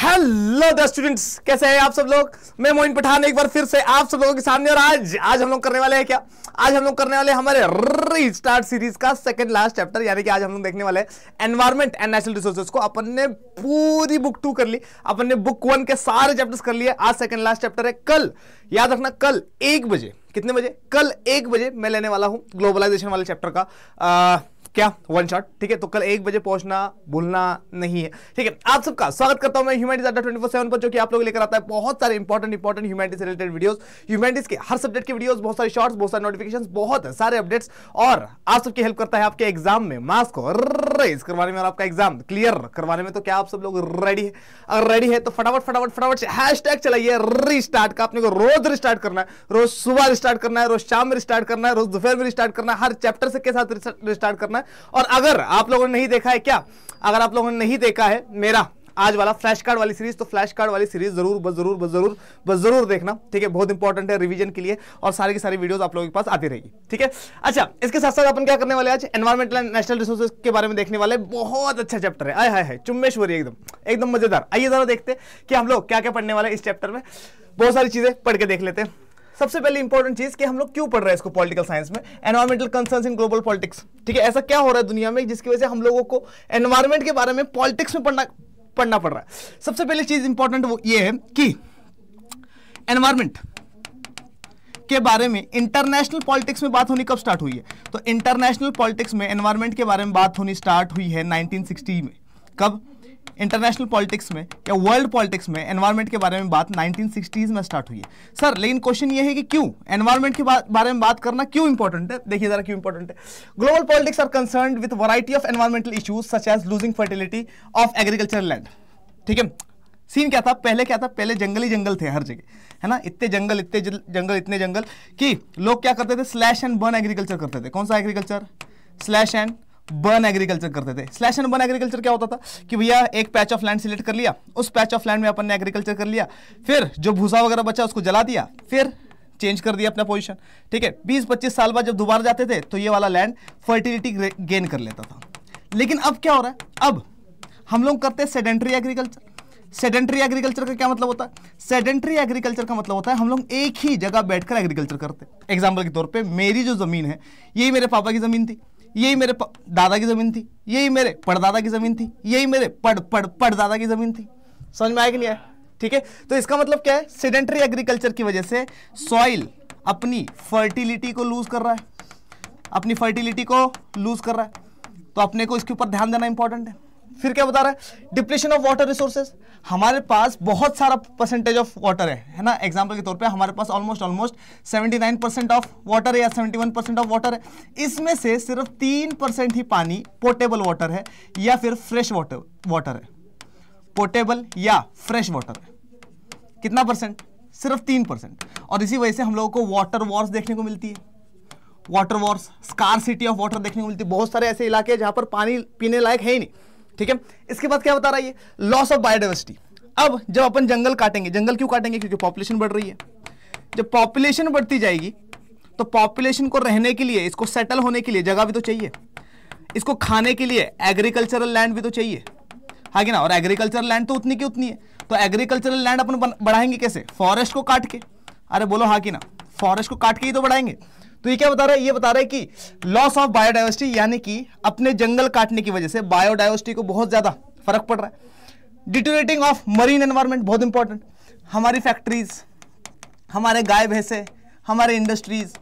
Hello the students कैसे हैं आप सब लोग मैं मोइन पठान एक बार फिर से आप सब लोगों के सामने और आज आज हम लोग करने वाले हैं क्या आज हम लोग करने वाले हमारे रिस्टार्ट सीरीज का सेकंड लास्ट चैप्टर यानी कि आज हम लोग देखने वाले एनवायरमेंट एंड नेचुरल रिसोर्सेज को अपन ने पूरी बुक टू कर ली अपन ने बुक वन के सारे चैप्टर्स कर लिए आज सेकंड लास्ट चैप्टर है कल याद रखना कल एक बजे कितने बजे कल एक बजे मैं लेने वाला हूँ ग्लोबलाइजेशन वाले चैप्टर का आ, क्या वन शॉट ठीक है तो कल एक बजे पहुंचना भूलना नहीं है ठीक है आप सबका स्वागत करता हूं मैं ह्यूमैनिटीज अड्डा ट्वेंटी फोर सेवन पर जो कि आप लोग लेकर आता है बहुत सारे important important humanity related videos humanities के हर सब्जेक्ट के वीडियोस बहुत सारे शॉर्ट्स बहुत सारे नोटिफिकेशन बहुत सारे अपडेट्स और आप सबकी हेल्प करता है आपके एग्जाम में मार्क्स को रेज करवाने में और आपका एग्जाम क्लियर करवाने में तो क्या आप सब लोग रेडी है अगर रेडी है तो फटाफट फटाफट फटाफट हैश टैग चलाइए रिस्टार्ट का अपने को रोज रिस्टार्ट करना है रोज सुबह रिस्टार्ट करना है रोज शाम में रिस्टार्ट करना है रोज दोपहर में रिस्टार्ट करना है हर चैप्टर से के साथ रिस्टार्ट करना है और अगर आप लोगों ने नहीं देखा है क्या अगर आप लोगों ने नहीं देखा है मेरा आज वाला फ्लैश कार्ड वाली सीरीज तो फ्लैश कार्ड वाली सीरीज जरूर बस जरूर बस जरूर बस जरूर देखना ठीक है बहुत इंपॉर्टेंट है रिवीजन के लिए और सारी की सारी वीडियोस आप लोगों के पास आती रहेगी ठीक है अच्छा इसके साथ साथ अपन क्या करने वाले आज एनवायरमेंटल एंड नेशनल रिसोर्सेज के बारे में देखने वाले बहुत अच्छा चैप्टर है आय हाय हाय चुम्बेश्वरी एकदम एकदम मजेदार आइए जरा देखते कि हम लोग क्या क्या पढ़ने वाले इस चैप्टर में बहुत सारी चीजें पढ़ के देख लेते हैं सबसे पहले इंपॉर्टेंट चीज कि हम लोग क्यों पढ़ रहे हैं इसको पॉलिटिकल साइंस में environmental concern in global politics ठीक है ऐसा क्या हो रहा है दुनिया में जिसकी वजह से हम लोगों को एनवायरमेंट के बारे में पॉलिटिक्स में पढ़ना पढ़ना पड़ रहा है सबसे पहली चीज इंपॉर्टेंट वो ये है कि एनवायरमेंट के बारे में इंटरनेशनल पॉलिटिक्स में बात होनी कब स्टार्ट हुई है तो इंटरनेशनल पॉलिटिक्स में एनवायरमेंट के बारे में बात होनी स्टार्ट हुई है 1960 में कब इंटरनेशनल पॉलिटिक्स में या वर्ल्ड पॉलिटिक्स में एनवायरमेंट के बारे में बात 1960s में स्टार्ट हुई है सर लेकिन क्वेश्चन ये है कि क्यों एनवायरमेंट के बारे में बात करना क्यों इंपॉर्टेंट है देखिए जरा क्यों इंपॉर्टेंट है global politics are concern with variety of environmental issues such as losing fertility of agriculture land ठीक है सीन क्या था पहले क्या था पहले जंगली जंगल थे हर जगह है ना इतने जंगल इतने जंगल इतने जंगल कि लोग क्या करते थे स्लैश एंड बर्न एग्रीकल्चर करते थे कौन सा agriculture slash and burn agriculture करते थे स्लैश एंड बर्न एग्रीकल्चर क्या होता था कि भैया एक पैच ऑफ लैंड सिलेक्ट कर लिया उस पैच ऑफ लैंड में अपन ने एग्रीकल्चर कर लिया फिर जो भूसा वगैरह बचा उसको जला दिया फिर चेंज कर दिया अपना पोजीशन ठीक है बीस पच्चीस साल बाद जब दोबारा जाते थे तो ये वाला लैंड फर्टिलिटी गेन कर लेता था लेकिन अब क्या हो रहा है अब हम लोग करते हैं सेडेंट्री एग्रीकल्चर सेडेंट्री एग्रीकल्चर का क्या मतलब होता है सेडेंट्री एग्रीकल्चर का मतलब होता है हम लोग एक ही जगह बैठकर एग्रीकल्चर करते एग्जाम्पल के तौर पर मेरी जो ज़मीन है यही मेरे पापा की ज़मीन थी यही मेरे दादा की ज़मीन थी यही मेरे पड़दादा की ज़मीन थी यही मेरे पड़ पड़ पड़दादा की ज़मीन थी समझ में आया कि नहीं आया ठीक है तो इसका मतलब क्या है सेडेंटरी एग्रीकल्चर की वजह से सॉइल अपनी फर्टिलिटी को लूज कर रहा है अपनी फर्टिलिटी को लूज कर रहा है तो अपने को इसके ऊपर ध्यान देना इंपॉर्टेंट है फिर क्या बता रहा है डिप्लेशन ऑफ वाटर रिसोर्सेज हमारे पास बहुत सारा परसेंटेज ऑफ वाटर है है ना एग्जाम्पल के तौर पे हमारे पास almost almost 79 percent of water है या 71 परसेंट ऑफ वाटर है इसमें से सिर्फ तीन परसेंट ही पानी पोर्टेबल वाटर है या फिर फ्रेश वाटर वाटर है पोर्टेबल या फ्रेश वाटर है कितना परसेंट सिर्फ तीन परसेंट और इसी वजह से हम लोगों को वाटर वॉर्स देखने को मिलती है water wars scarcity of water देखने को मिलती है बहुत सारे ऐसे इलाके हैं जहाँ पर पानी पीने लायक है ही नहीं ठीक है इसके बाद क्या बता रहा है लॉस ऑफ बायोडाइवर्सिटी अब जब अपन जंगल काटेंगे जंगल क्यों काटेंगे क्योंकि पॉपुलेशन बढ़ रही है जब पॉपुलेशन बढ़ती जाएगी तो पॉपुलेशन को रहने के लिए इसको सेटल होने के लिए जगह भी तो चाहिए इसको खाने के लिए एग्रीकल्चरल लैंड भी तो चाहिए हाँ कि ना और एग्रीकल्चरल लैंड तो उतनी की उतनी है तो एग्रीकल्चरल लैंड अपन बढ़ाएंगे कैसे फॉरेस्ट को काट के अरे बोलो हाँ कि ना फॉरेस्ट को काट के ही तो बढ़ाएंगे तो ये क्या बता रहा है ये बता रहा है कि लॉस ऑफ बायोडाइवर्सिटी यानी कि अपने जंगल काटने की वजह से बायोडाइवर्सिटी को बहुत ज़्यादा फर्क पड़ रहा है डिटोरेटिंग ऑफ मरीन एनवायरमेंट बहुत इंपॉर्टेंट हमारी फैक्ट्रीज हमारे गाय भैंसे हमारे इंडस्ट्रीज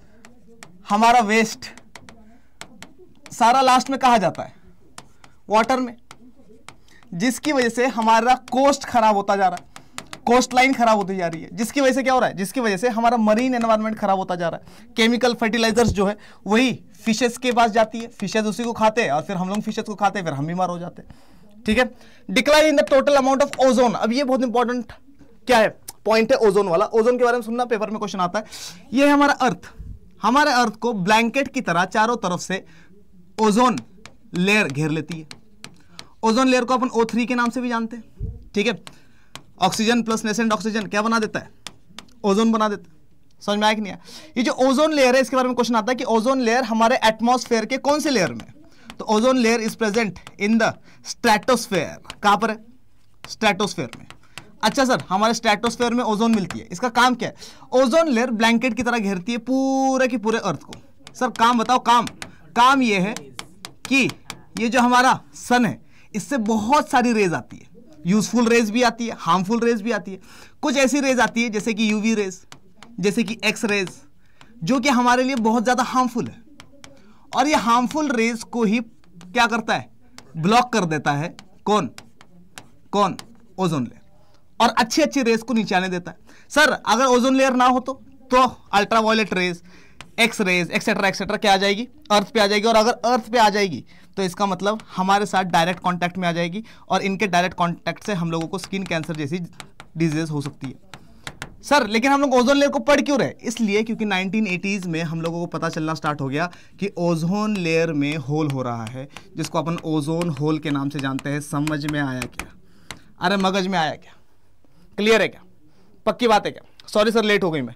हमारा वेस्ट सारा लास्ट में कहा जाता है वाटर में जिसकी वजह से हमारा कोस्ट खराब होता जा रहा है कोस्ट लाइन खराब होती जा रही है जिसकी वजह से क्या हो रहा है जिसकी वजह से हमारा मरीन एनवायरमेंट खराब होता जा रहा है केमिकल फर्टिलाइजर्स जो है वही फिशेस के पास जाती है फिशेज उसी को खाते हैं और फिर हम लोग फिशेज को खाते हैं फिर हम बीमार हो जाते हैं ठीक है decline in the total amount of ozone अब ये बहुत इंपॉर्टेंट क्या है पॉइंट है ओजोन वाला ओजोन के बारे में सुनना पेपर में क्वेश्चन आता है ये है हमारा अर्थ हमारे अर्थ को ब्लैंकेट की तरह चारों तरफ से ओजोन लेयर घेर लेती है ओजोन लेयर को अपन ओ के नाम से भी जानते हैं ठीक है ऑक्सीजन प्लस नेसेंट ऑक्सीजन क्या बना देता है ओजोन बना देता है समझ में आया कि नहीं आया ये जो ओजोन लेयर है इसके बारे में क्वेश्चन आता है कि ओजोन लेयर हमारे एटमोसफेयर के कौन से लेयर में तो ozone layer is present in the stratosphere कहाँ पर है स्ट्रेटोस्फेयर में अच्छा सर हमारे स्ट्रेटोस्फेयर में ओजोन मिलती है इसका काम क्या है ओजोन लेयर ब्लैंकेट की तरह घेरती है पूरे की पूरे अर्थ को सर काम बताओ काम काम ये है कि ये जो हमारा सन है इससे बहुत सारी रेज आती है यूजफुल रेज भी आती है हार्मफुल रेज भी आती है कुछ ऐसी रेज आती है जैसे कि यूवी रेज जैसे कि एक्स रेज जो कि हमारे लिए बहुत ज़्यादा हार्मफुल है और ये हार्मफुल रेज को ही क्या करता है ब्लॉक कर देता है कौन कौन ओजोन लेयर और अच्छी अच्छी रेस को नीचे आने देता है सर अगर ओजोन लेयर ना हो तो तो ultraviolet rays X rays etcetera etcetera क्या आ जाएगी अर्थ पे आ जाएगी और अगर अर्थ पे आ जाएगी तो इसका मतलब हमारे साथ डायरेक्ट कॉन्टैक्ट में आ जाएगी और इनके डायरेक्ट कॉन्टैक्ट से हम लोगों को स्किन कैंसर जैसी डिजीज हो सकती है सर लेकिन हम लोग ओजोन लेयर को पढ़ क्यों रहे इसलिए क्योंकि 1980s में हम लोगों को पता चलना स्टार्ट हो गया कि ओजोन लेयर में होल हो रहा है जिसको अपन ओजोन होल के नाम से जानते हैं समझ में आया क्या अरे मगज में आया क्या क्लियर है क्या पक्की बात है क्या सॉरी सर लेट हो गई मैं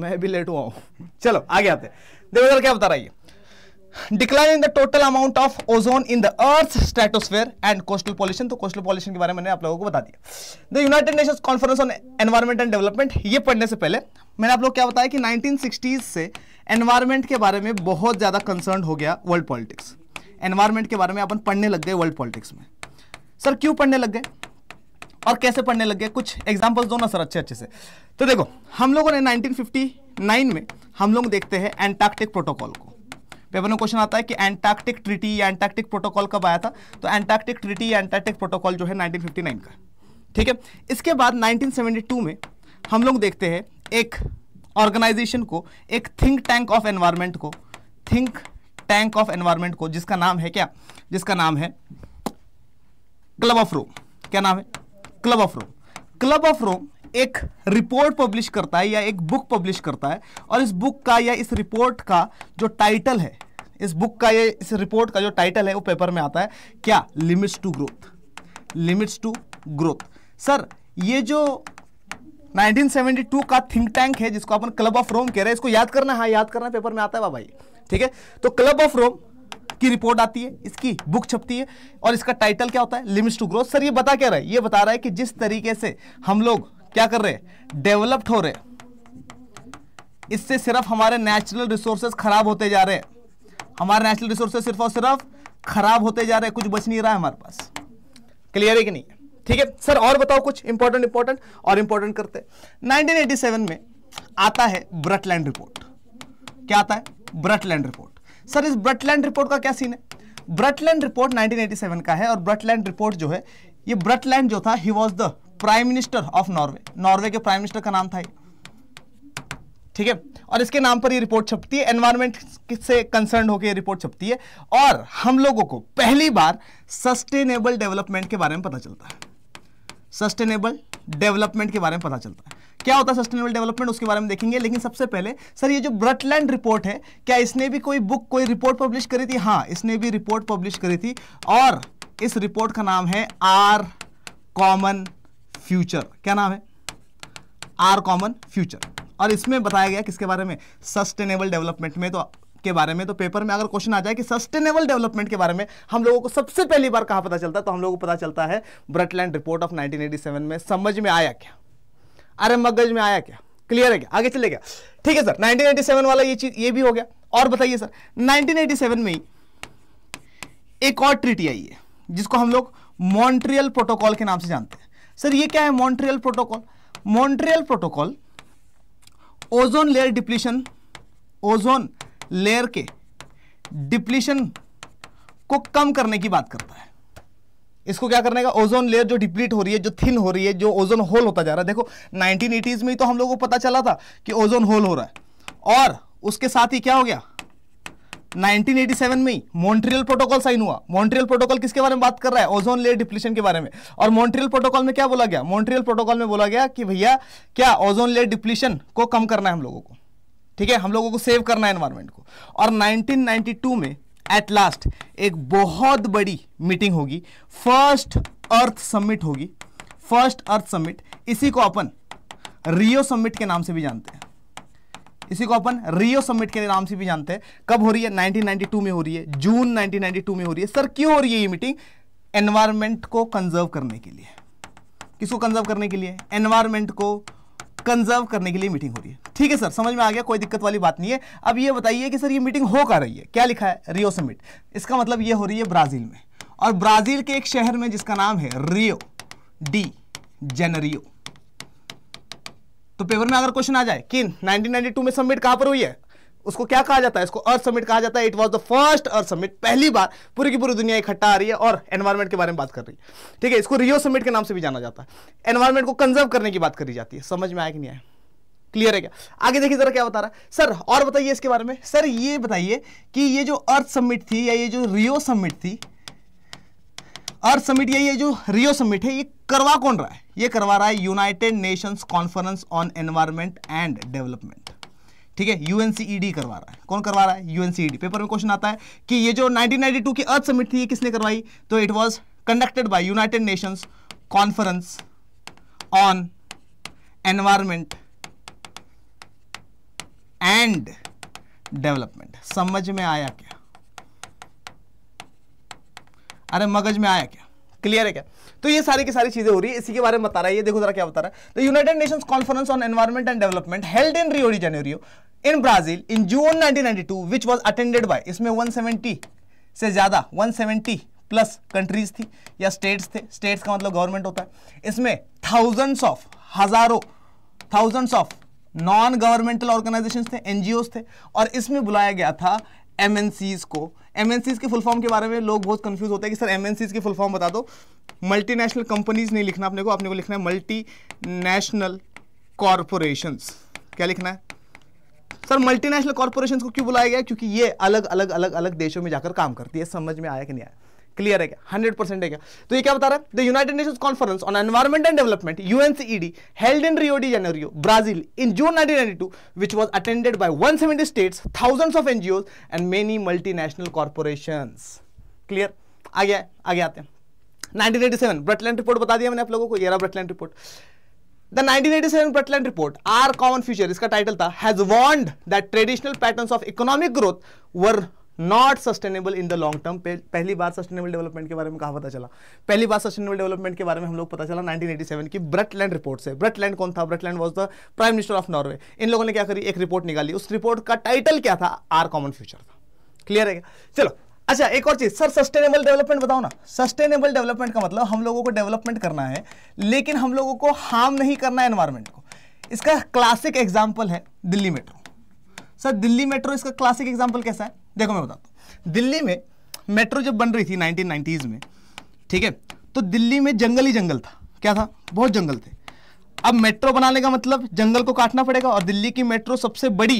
मैं भी लेट हुआ हूँ चलो आगे आते देखो सर क्या बता रहा है decline in the total amount of ozone in the earth stratosphere and coastal pollution तो कोस्टल पॉल्यूशन के बारे में आप लोगों को बता दिया the United Nation conference on environment and development ये पढ़ने से पहले मैंने आप लोग क्या बताया कि 1960s से एनवायरमेंट के बारे में बहुत ज़्यादा कंसर्न हो गया वर्ल्ड पॉलिटिक्स एनवायरमेंट के बारे में अपन पढ़ने लग गए वर्ल्ड पॉलिटिक्स में सर क्यों पढ़ने लग गए और कैसे पढ़ने लग गए कुछ एग्जाम्पल्स दो ना सर अच्छे अच्छे से तो देखो हम लोगों ने 1959 में हम लोग देखते हैं एंटार्क्टिक प्रोटोकॉल को पेपर में क्वेश्चन आता है कि एंटार्क्टिक ट्रिटी या एंटार्क्टिक प्रोटोकॉल कब आया था तो एंटार्क्टिक ट्रिटी या एंटार्क्टिक प्रोटोकॉल जो है 1959 का ठीक है इसके बाद 1972 में हम लोग देखते हैं एक ऑर्गेनाइजेशन को एक थिंक टैंक ऑफ एनवायरमेंट को थिंक टैंक ऑफ एनवायरमेंट को जिसका नाम है क्या जिसका नाम है क्लब ऑफ रोम क्या नाम है Club of Rome Club of Rome एक रिपोर्ट पब्लिश करता है या एक बुक पब्लिश करता है और इस बुक का या इस रिपोर्ट का जो टाइटल है इस बुक का या इस रिपोर्ट का जो टाइटल है वो पेपर में आता है क्या limits to growth limits to growth sir ये जो 1972 का थिंक टैंक है जिसको अपन क्लब ऑफ रोम कह रहे हैं इसको याद करना हाँ याद करना पेपर में आता है भाई ठीक है तो क्लब ऑफ रोम की रिपोर्ट आती है इसकी बुक छपती है और इसका टाइटल क्या होता है लिमिट्स टू ग्रोथ सर ये बता क्या रहा है ये बता रहा है कि जिस तरीके से हम लोग क्या कर रहे डेवलप्ड हो रहे इससे सिर्फ हमारे नेचुरल रिसोर्सेस खराब होते जा रहे हमारे नेचुरल रिसोर्सेज सिर्फ और सिर्फ खराब होते जा रहे कुछ बच नहीं रहा है हमारे पास क्लियर है कि नहीं ठीक है सर और बताओ कुछ इंपॉर्टेंट इंपॉर्टेंट और इंपॉर्टेंट करते 1987 में आता है ब्रटलैंड रिपोर्ट क्या आता है ब्रटलैंड रिपोर्ट सर इस ब्रटलैंड रिपोर्ट का क्या सीन है ब्रटलैंड रिपोर्ट 1987 का है और ब्रटलैंड रिपोर्ट जो है ये ब्रटलैंड जो था ही was the prime minister of Norway Norway के प्राइम मिनिस्टर का नाम था ठीक है और इसके नाम पर ये रिपोर्ट छपती है एनवायरमेंट से कंसर्न होकर ये रिपोर्ट छपती है और हम लोगों को पहली बार सस्टेनेबल डेवलपमेंट के बारे में पता चलता है सस्टेनेबल डेवलपमेंट के बारे में पता चलता है क्या होता है सस्टेनेबल डेवलपमेंट उसके बारे में देखेंगे लेकिन सबसे पहले सर ये जो ब्रटलैंड रिपोर्ट है क्या इसने भी कोई बुक कोई रिपोर्ट पब्लिश करी थी हाँ इसने भी रिपोर्ट पब्लिश करी थी और इस रिपोर्ट का नाम है आर कॉमन फ्यूचर क्या नाम है आर कॉमन फ्यूचर और इसमें बताया गया किसके बारे में सस्टेनेबल डेवलपमेंट में तो के बारे में तो पेपर में अगर क्वेश्चन आ जाए कि सस्टेनेबल डेवलपमेंट के बारे में हम लोगों को सबसे पहली बार कहां पता चलता है तो हम लोगों को पता चलता है ब्रटलैंड रिपोर्ट ऑफ 1987 में समझ में आया क्या अरे मगज में आया क्या क्लियर है क्या आगे चले गया ठीक है सर 1987 वाला ये चीज ये भी हो गया और बताइए सर नाइनटीन में ही एक और ट्रीटी आई है जिसको हम लोग मॉन्ट्रियल प्रोटोकॉल के नाम से जानते हैं सर ये क्या है Montreal protocol Montreal protocol ozone layer depletion ozone layer के डिप्लीशन को कम करने की बात करता है इसको क्या करने का ओजोन लेयर जो डिप्लीट हो रही है जो थिन हो रही है जो ओजोन होल होता जा रहा है देखो नाइनटीन में ही तो हम लोगों को पता चला था कि ओजोन होल हो रहा है और उसके साथ ही क्या हो गया 1987 में ही मॉन्ट्रियल प्रोटोकॉल साइन हुआ मॉन्ट्रियल प्रोटोकॉल किसके बारे में बात कर रहा है ओजोन लेयर डिप्लीशन के बारे में और मॉन्ट्रियल प्रोटोकॉल में क्या बोला गया मॉन्ट्रियल प्रोटोकॉल में बोला गया कि भैया क्या ओजोन लेयर डिप्लीशन को कम करना है हम लोगों को ठीक है हम लोगों को सेव करना है एनवायरमेंट को और नाइनटीन में एट लास्ट एक बहुत बड़ी मीटिंग होगी फर्स्ट अर्थ समिट होगी फर्स्ट अर्थ समिट इसी को अपन रियो समिट के नाम से भी जानते हैं इसी को अपन रियो समिट के नाम से भी जानते हैं कब हो रही है 1992 में हो रही है जून 1992 में हो रही है सर क्यों हो रही है ये मीटिंग एनवायरमेंट को कंजर्व करने के लिए किसको कंजर्व करने के लिए एनवायरमेंट को कंजर्व करने के लिए मीटिंग हो रही है ठीक है सर समझ में आ गया कोई दिक्कत वाली बात नहीं है अब ये बताइए कि सर ये मीटिंग हो कर रही है क्या लिखा है रियो समिट इसका मतलब ये हो रही है ब्राजील में और ब्राजील के एक शहर में जिसका नाम है रियो डी जेनरियो तो पेपर में अगर क्वेश्चन आ जाए कि 1992 में सबमिट कहां पर हुई है उसको क्या कहा जाता है इसको अर्थ समिट कहा जाता है it was the first earth summit पहली बार पूरी की पूरी दुनिया इकट्ठा आ रही है और एनवायरमेंट के बारे में बात कर रही है ठीक है इसको रियो समिट के नाम से भी जाना जाता है एनवायरमेंट को कंजर्व करने की बात करी जाती है समझ में आया कि नहीं आया क्लियर है क्या आगे देखिए जरा क्या बता रहा है सर और बताइए इसके बारे में सर ये बताइए कि ये जो अर्थ समिट थी या ये जो रियो समिट थी अर्थ समिट यही है जो रियो समिट है ये करवा कौन रहा है ये करवा रहा है United Nations conference on environment and development ठीक है यूएनसीईडी e करवा रहा है कौन करवा रहा है यूएनसीईडी e पेपर में क्वेश्चन आता है कि ये जो 1992 की अर्थ समिट थी ये किसने करवाई तो it was conducted by United Nations conference on environment and development समझ में आया क्या अरे मगज में आया क्या क्लियर है क्या तो ये सारी की सारी चीजें हो रही है इसी के बारे में बता रहा है ये देखो जरा क्या बता रहा है the United Nations conference on environment and development held in Rio de Janeiro in Brazil in June 1992 which was attended by इसमें 170 से ज्यादा 170 प्लस कंट्रीज थी या स्टेट्स थे स्टेट्स का मतलब गवर्नमेंट होता है इसमें थाउजेंड्स ऑफ हजारों thousands of non governmental organisation थे एनजीओ थे और इसमें बुलाया गया था एम को एम के फुल फॉर्म के बारे में लोग बहुत कंफ्यूज होते हैं कि सर एम के फुल फॉर्म बता दो मल्टी नेशनल कंपनीज नहीं लिखना अपने को अपने को लिखना है मल्टी नेशनल क्या लिखना है सर मल्टीनेशनल कॉरपोरेशन को क्यों बुलाया गया क्योंकि ये अलग अलग अलग अलग देशों में जाकर काम करती है समझ में आया कि नहीं आया क्लियर है क्या हंड्रेड परसेंट है क्या तो ये क्या बता रहा है the United Nations conference on environment and development UNCED held in Rio de Janeiro Brazil in June 1992 which was attended by 170 states thousands of NGO and many multinational corporations clear आ आगे आगे आते हैं 1987 ब्रटलैंड रिपोर्ट बता दिया मैंने आप लोगों को ये Brundtland report The 1987 Bretland Report, Our Common Future, इसका टाइटल था, has warned that traditional patterns of economic growth were not sustainable in the long term पहली बार सस्टेनेबल डेवलपमेंट के बारे में कहा पता चला पहली बार सस्टेनेबल डेवलपमेंट के बारे में हम लोग पता चला 1987 की ब्रटलैंड रिपोर्ट से ब्रटलैंड कौन था Brundtland was the prime minister of Norway इन लोगों ने क्या करी एक रिपोर्ट निकाली उस रिपोर्ट का टाइटल क्या था आर कॉमन फ्यूचर था क्लियर है चलो अच्छा एक और चीज सर सस्टेनेबल डेवलपमेंट बताओ ना सस्टेनेबल डेवलपमेंट का मतलब हम लोगों को डेवलपमेंट करना है लेकिन हम लोगों को हार्म नहीं करना है एनवायरमेंट को इसका क्लासिक एग्जाम्पल है Delhi metro sir Delhi metro इसका क्लासिक एग्जाम्पल कैसा है देखो मैं बताता हूँ दिल्ली में मेट्रो जब बन रही थी नाइनटीन में ठीक है तो दिल्ली में जंगल ही जंगल था क्या था बहुत जंगल थे अब मेट्रो बनाने का मतलब जंगल को काटना पड़ेगा और दिल्ली की मेट्रो सबसे बड़ी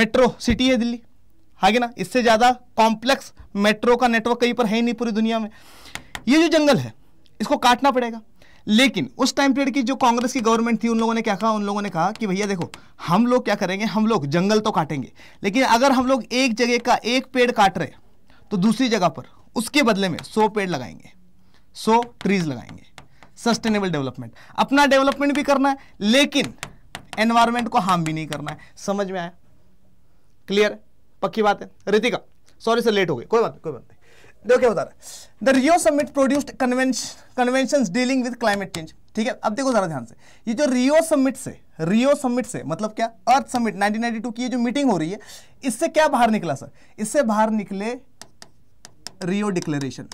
मेट्रो सिटी है दिल्ली है ना इससे ज़्यादा कॉम्प्लेक्स मेट्रो का नेटवर्क कहीं पर है ही नहीं पूरी दुनिया में ये जो जंगल है इसको काटना पड़ेगा लेकिन उस टाइम पीरियड की जो कांग्रेस की गवर्नमेंट थी उन लोगों ने क्या कहा उन लोगों ने कहा कि भैया देखो हम लोग क्या करेंगे हम लोग जंगल तो काटेंगे लेकिन अगर हम लोग एक जगह का एक पेड़ काट रहे तो दूसरी जगह पर उसके बदले में सौ पेड़ लगाएंगे सौ ट्रीज लगाएंगे सस्टेनेबल डेवलपमेंट अपना डेवलपमेंट भी करना है लेकिन एनवायरमेंट को हार्म भी नहीं करना है समझ में आया क्लियर पक्की बात है रितिका सॉरी सर लेट हो गई कोई बात नहीं कोई बात नहीं देखो क्या बता रहा है the Rio summit produced convention dealing with climate change ठीक है अब देखो जरा ध्यान से ये जो रियो समिट से रियो समिट से मतलब क्या अर्थ समिट 1992 की ये जो मीटिंग हो रही है इससे क्या बाहर निकला सर इससे बाहर निकले रियो डिक्लेरेशन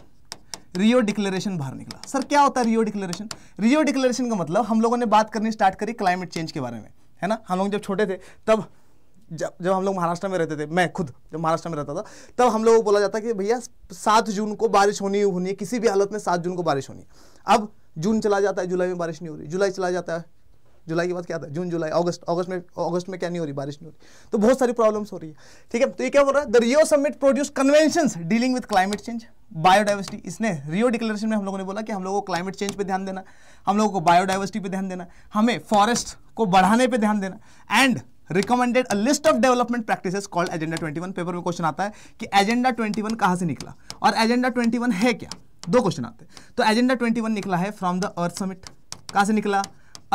रियो डिक्लेरेशन बाहर निकला सर क्या होता है रियो डिक्लेरेशन रियो डिक्लेरेशन का मतलब हम लोगों ने बात करनी स्टार्ट करी क्लाइमेट चेंज के बारे में है ना हम लोग जब छोटे थे तब जब जब हम लोग महाराष्ट्र में रहते थे मैं खुद जब महाराष्ट्र में रहता था तब हम लोगों को बोला जाता कि भैया सात जून को बारिश होनी होनी है किसी भी हालत में सात जून को बारिश होनी अब जून चला जाता है जुलाई में बारिश नहीं हो रही जुलाई चला जाता है जुलाई के बाद क्या था जून जुलाई अगस्त अगस्त में अगस्त में क्या नहीं हो रही बारिश नहीं हो रही तो बहुत सारी प्रॉब्लम्स हो रही है ठीक है तो ये क्या बोल रहा है the Rio summit produce convention dealing with climate change biodiversity इसने रियो डिक्लेरेशन में हम लोगों ने बोला कि हम लोगों को क्लाइमेट चेंज पे ध्यान देना हम लोगों को बायोडाइवर्सिटी पे ध्यान देना हमें फॉरेस्ट को बढ़ाने पे ध्यान देना and recommended a list of development practices called agenda 21 paper में क्वेश्चन आता है कि एजेंडा 21 कहां से निकला और एजेंडा 21 है क्या दो क्वेश्चन आते हैं तो एजेंडा 21 निकला है फ्रॉम द अर्थ समिट कहां से निकला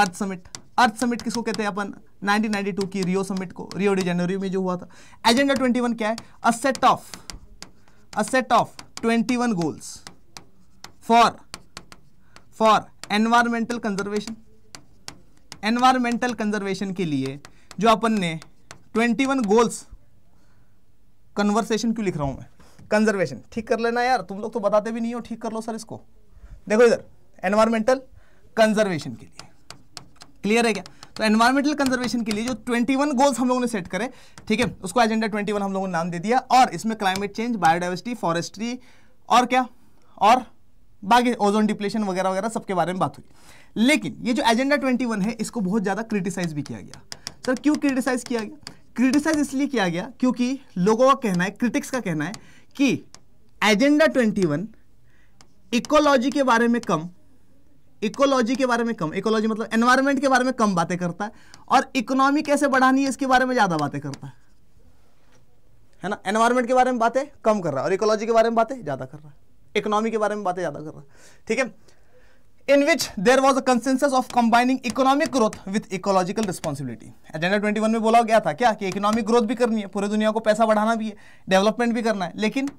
अर्थ समिट अर्थ समिट किसको कहते हैं अपन 1992 की रियो समिट को रियो डी जनवरी में जो हुआ था एजेंडा 21 क्या है a set of a set of 21 goals for for environmental conservation environmental conservation के लिए जो अपन ने 21 गोल्स कन्वर्सेशन क्यों लिख रहा हूं मैं कंजर्वेशन ठीक कर लेना यार तुम लोग तो बताते भी नहीं हो ठीक कर लो सर इसको देखो इधर एनवायरमेंटल कंजर्वेशन के लिए क्लियर है क्या तो एनवायरमेंटल कंजर्वेशन के लिए जो 21 गोल्स हम लोगों ने सेट करे ठीक है उसको एजेंडा 21 हम लोगों ने नाम दे दिया और इसमें क्लाइमेट चेंज बायोडाइवर्सिटी फॉरेस्ट्री और क्या और बाकी ओजोन डिप्लेशन वगैरह वगैरह सबके बारे में बात हुई लेकिन ये जो एजेंडा 21 है इसको बहुत ज़्यादा क्रिटिसाइज भी किया गया सर तो क्यों क्रिटिसाइज किया गया क्रिटिसाइज इसलिए किया गया क्योंकि लोगों का कहना है क्रिटिक्स का कहना है कि एजेंडा 21 इकोलॉजी के बारे में कम इकोलॉजी के बारे में कम इकोलॉजी मतलब एनवायरमेंट के बारे में कम बातें करता है और इकोनॉमी कैसे बढ़ानी है इसके बारे में ज़्यादा बातें करता है है ना एनवायरमेंट के बारे में बातें कम कर रहा है और इकोलॉजी के बारे में बातें ज़्यादा कर रहा है इकोनॉमी के बारे में बातें ज़्यादा कर रहा है ठीक है in which there was a consensus of combining economic growth with ecological responsibility. Agenda 21 में बोला गया था क्या कि इकोनॉमिक ग्रोथ भी करनी है पूरी दुनिया को पैसा बढ़ाना भी है डेवलपमेंट भी करना है लेकिन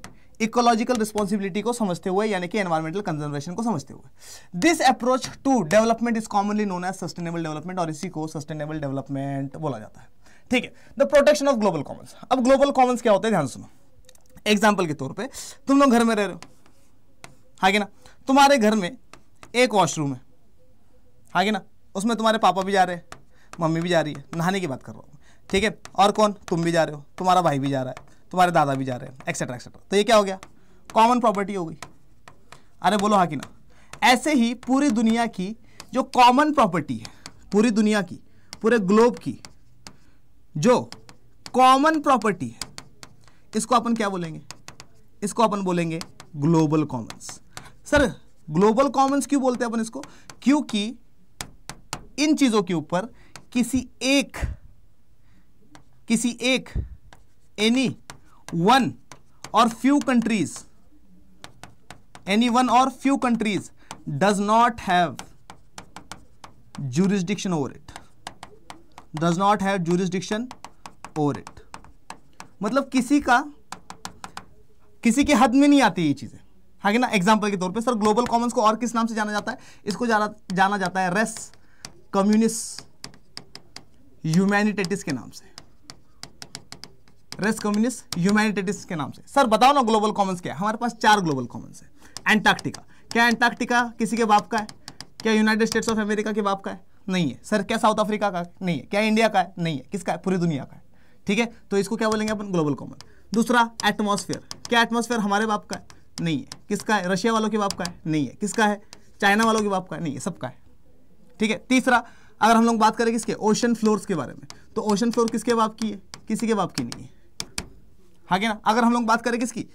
इकोलॉजिकल रिस्पॉन्सिबिलिटी को समझते हुए यानी कि एनवायरमेंटल कंजर्वेशन को समझते हुए this approach to development is commonly known as sustainable development और इसी को सस्टेनेबल डेवलपमेंट बोला जाता है ठीक है the protection of global commons अब ग्लोबल कॉमन्स क्या होता है ध्यान सुनो एग्जाम्पल के तौर पर तुम लोग घर में रह रहे हो हाँ ना तुम्हारे घर में एक वॉशरूम है आगे हाँ ना उसमें तुम्हारे पापा भी जा रहे हैं मम्मी भी जा रही है नहाने की बात कर रहा हूँ ठीक है और कौन तुम भी जा रहे हो तुम्हारा भाई भी जा रहा है तुम्हारे दादा भी जा रहे हैं एक्सेट्रा एक्सेट्रा तो ये क्या हो गया कॉमन प्रॉपर्टी हो गई अरे बोलो हाँ कि ना ऐसे ही पूरी दुनिया की जो कॉमन प्रॉपर्टी है पूरी दुनिया की पूरे ग्लोब की जो कॉमन प्रॉपर्टी है इसको अपन क्या बोलेंगे इसको अपन बोलेंगे global commons sir global commons क्यों बोलते हैं अपन इसको क्योंकि इन चीजों के ऊपर किसी एक किसी एक any one or few countries any one or few countries does not have jurisdiction over it does not have jurisdiction over it मतलब किसी का किसी के हद में नहीं आती ये चीजें है ना एग्जाम्पल के तौर पर सर ग्लोबल कॉमन्स को और किस नाम से जाना जाता है इसको जाना जाना जाता है रेस कम्युनिस्ट ह्यूमैनिटेटिस के नाम से रेस कम्युनिस्ट ह्यूमैनिटेटिस के नाम से सर बताओ ना ग्लोबल कॉमन्स क्या है हमारे पास चार ग्लोबल कॉमन्स है एंटार्क्टिका क्या एंटार्क्टिका किसी के बाप का है क्या यूनाइटेड स्टेट्स ऑफ अमेरिका के बाप का है नहीं है सर क्या साउथ अफ्रीका का है? नहीं है क्या इंडिया का है नहीं है किसका है पूरी दुनिया का है ठीक है तो इसको क्या बोलेंगे अपन ग्लोबल कॉमन दूसरा एटमोसफियर क्या एटमोसफियर हमारे बाप का है नहीं है किसका है रशिया वालों के बाप का है नहीं है किसका है चाइना वालों के बाप का है नहीं है सबका है ठीक है तीसरा अगर हम लोग बात करें किसके ओशन फ्लोर्स के बारे में तो ओशन फ्लोर किसके बाप की है किसी के बाप की नहीं है आगे हाँ ना अगर हम लोग बात करें किसकी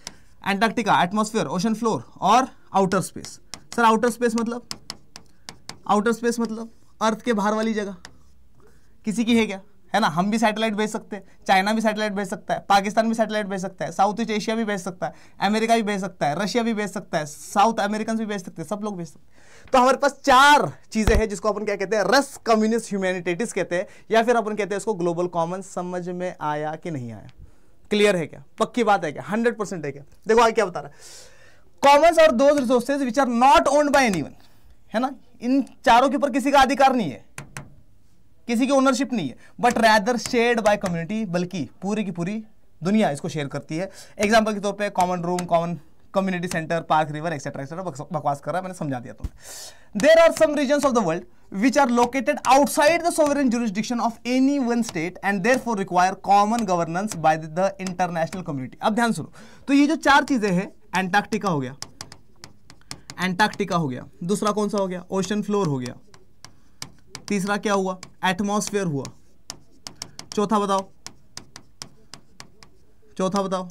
एंटार्क्टिका एटमोसफियर ओशन फ्लोर और outer space sir outer space मतलब आउटर स्पेस मतलब अर्थ के बाहर वाली जगह किसी की है क्या है ना हम भी सैटेलाइट भेज सकते हैं चाइना भी सैटेलाइट भेज सकता है पाकिस्तान भी सैटेलाइट भेज सकता है साउथ ईस्ट एशिया भी भेज सकता है अमेरिका भी भेज सकता है रशिया भी भेज सकता है साउथ अमेरिकन भी भेज सकते हैं सब लोग भेज सकते हैं तो हमारे पास चार चीज़ें हैं जिसको अपन क्या कहते हैं रस कम्युनिस्ट ह्यूमैनिटेटिस कहते हैं या फिर अपन कहते हैं इसको ग्लोबल कॉमन समझ में आया कि नहीं आया क्लियर है क्या पक्की बात है क्या हंड्रेड परसेंट है क्या देखो आगे क्या बता रहा है commons are those resources which are not owned by anyone है ना इन चारों के ऊपर किसी का अधिकार नहीं है किसी की ओनरशिप नहीं है but rather shared by community बल्कि पूरी की पूरी दुनिया इसको शेयर करती है एग्जाम्पल के तौर पर common room common community center park river etcetera etcetera बकवास कर रहा है मैंने समझा दिया तुम्हें there are some region of the world which are located outside the jurisdiction of any one state and therefore require common governance by the international community अब ध्यान सुनो तो ये जो चार चीजें हैं एंटार्क्टिका हो गया एंटार्क्टिका हो गया दूसरा कौन सा हो गया ओशन फ्लोर हो गया तीसरा क्या हुआ एटमॉस्फेयर हुआ चौथा बताओ चौथा बताओ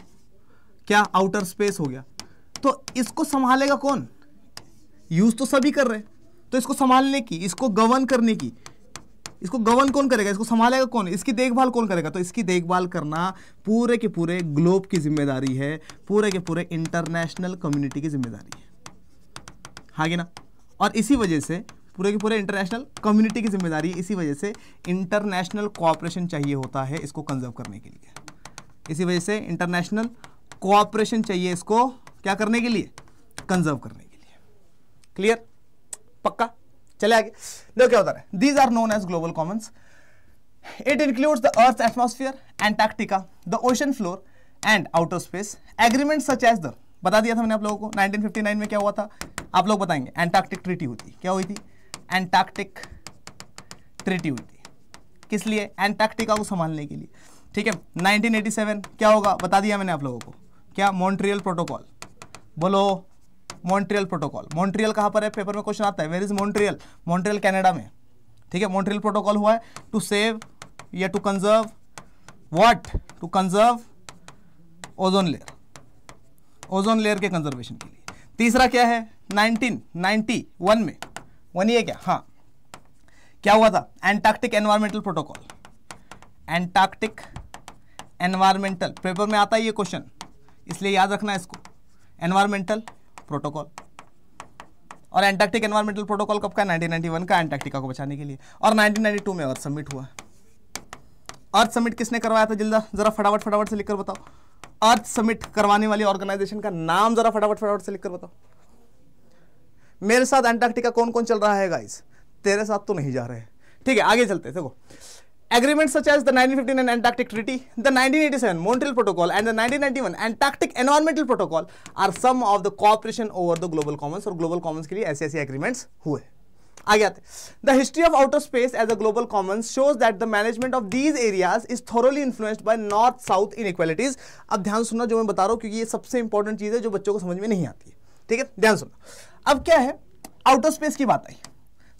क्या आउटर स्पेस हो गया तो इसको संभालेगा कौन यूज तो सभी कर रहे तो इसको संभालने की इसको गवर्न करने की इसको गवर्न कौन करेगा इसको संभालेगा कौन इसकी देखभाल कौन करेगा तो इसकी देखभाल करना पूरे के पूरे ग्लोब की जिम्मेदारी है पूरे के पूरे इंटरनेशनल कम्युनिटी की जिम्मेदारी है आगे ना और इसी वजह से पूरे के पूरे इंटरनेशनल कम्युनिटी की जिम्मेदारी इसी वजह से इंटरनेशनल कोऑपरेशन चाहिए होता है इसको कंजर्व करने के लिए इसी वजह से इंटरनेशनल कोऑपरेशन चाहिए इसको क्या करने के लिए कंजर्व करने के लिए क्लियर पक्का चले आगे देखो क्या होता है these are known as global commons it includes the earth atmosphere, Antarctica the ocean floor and outer space agreement such as the बता दिया था मैंने आप लोगों को 1959 में क्या हुआ था आप लोग बताएंगे एंटार्क्टिक ट्रीटी हुई थी क्या हुई थी एंटार्क्टिक ट्रिटी हुई थी किस लिए एंटार्क्टिका को संभालने के लिए ठीक है 1987 क्या होगा बता दिया मैंने आप लोगों को क्या मॉन्ट्रियल प्रोटोकॉल बोलो मॉन्ट्रियल प्रोटोकॉल मॉन्ट्रियल कहाँ पर है पेपर में क्वेश्चन आता है where is Montreal Montreal Canada में ठीक है मॉन्ट्रियल प्रोटोकॉल हुआ है टू सेव या to conserve what to conserve ozone layer ozone layer के कंजर्वेशन के लिए तीसरा क्या है 1991 में वन ये क्या हाँ क्या हुआ था Antarctic environmental protocol Antarctic environmental paper में आता है ये क्वेश्चन इसलिए याद रखना इसको एनवायरमेंटल प्रोटोकॉल और एंटार्क्टिक एनवायरमेंटल प्रोटोकॉल कब का 1991 का एंटार्क्टिका को बचाने के लिए और 1992 में अर्थ समिट हुआ अर्थ समिट किसने करवाया था जिल्दा जरा फटाफट फटाफट से लिखकर बताओ अर्थ समिट करवाने वाली ऑर्गेनाइजेशन का नाम जरा फटाफट फटाफट से लिखकर बताओ मेरे साथ अंटार्कटिका कौन कौन चल रहा है गाइस तेरे साथ तो नहीं जा रहे ठीक है आगे चलते देखो agreement such as the 1959 Antarctic Treaty, the 1987 Montreal Protocol and the 1991 Antarctic Environmental Protocol are some of the cooperation over the global commons और ग्लोबल कॉमन्स के लिए ऐसे ऐसे एग्रीमेंट्स हुए आगे आते the history of outer space as a global commons shows that the management of these areas is thoroughly influenced by north south inequalities अब ध्यान सुनना जो मैं बता रहा हूँ क्योंकि ये सबसे इंपॉर्टेंट चीज़ है जो बच्चों को समझ में नहीं आती है ठीक है ध्यान सुनना अब क्या है आउटर स्पेस की बात आई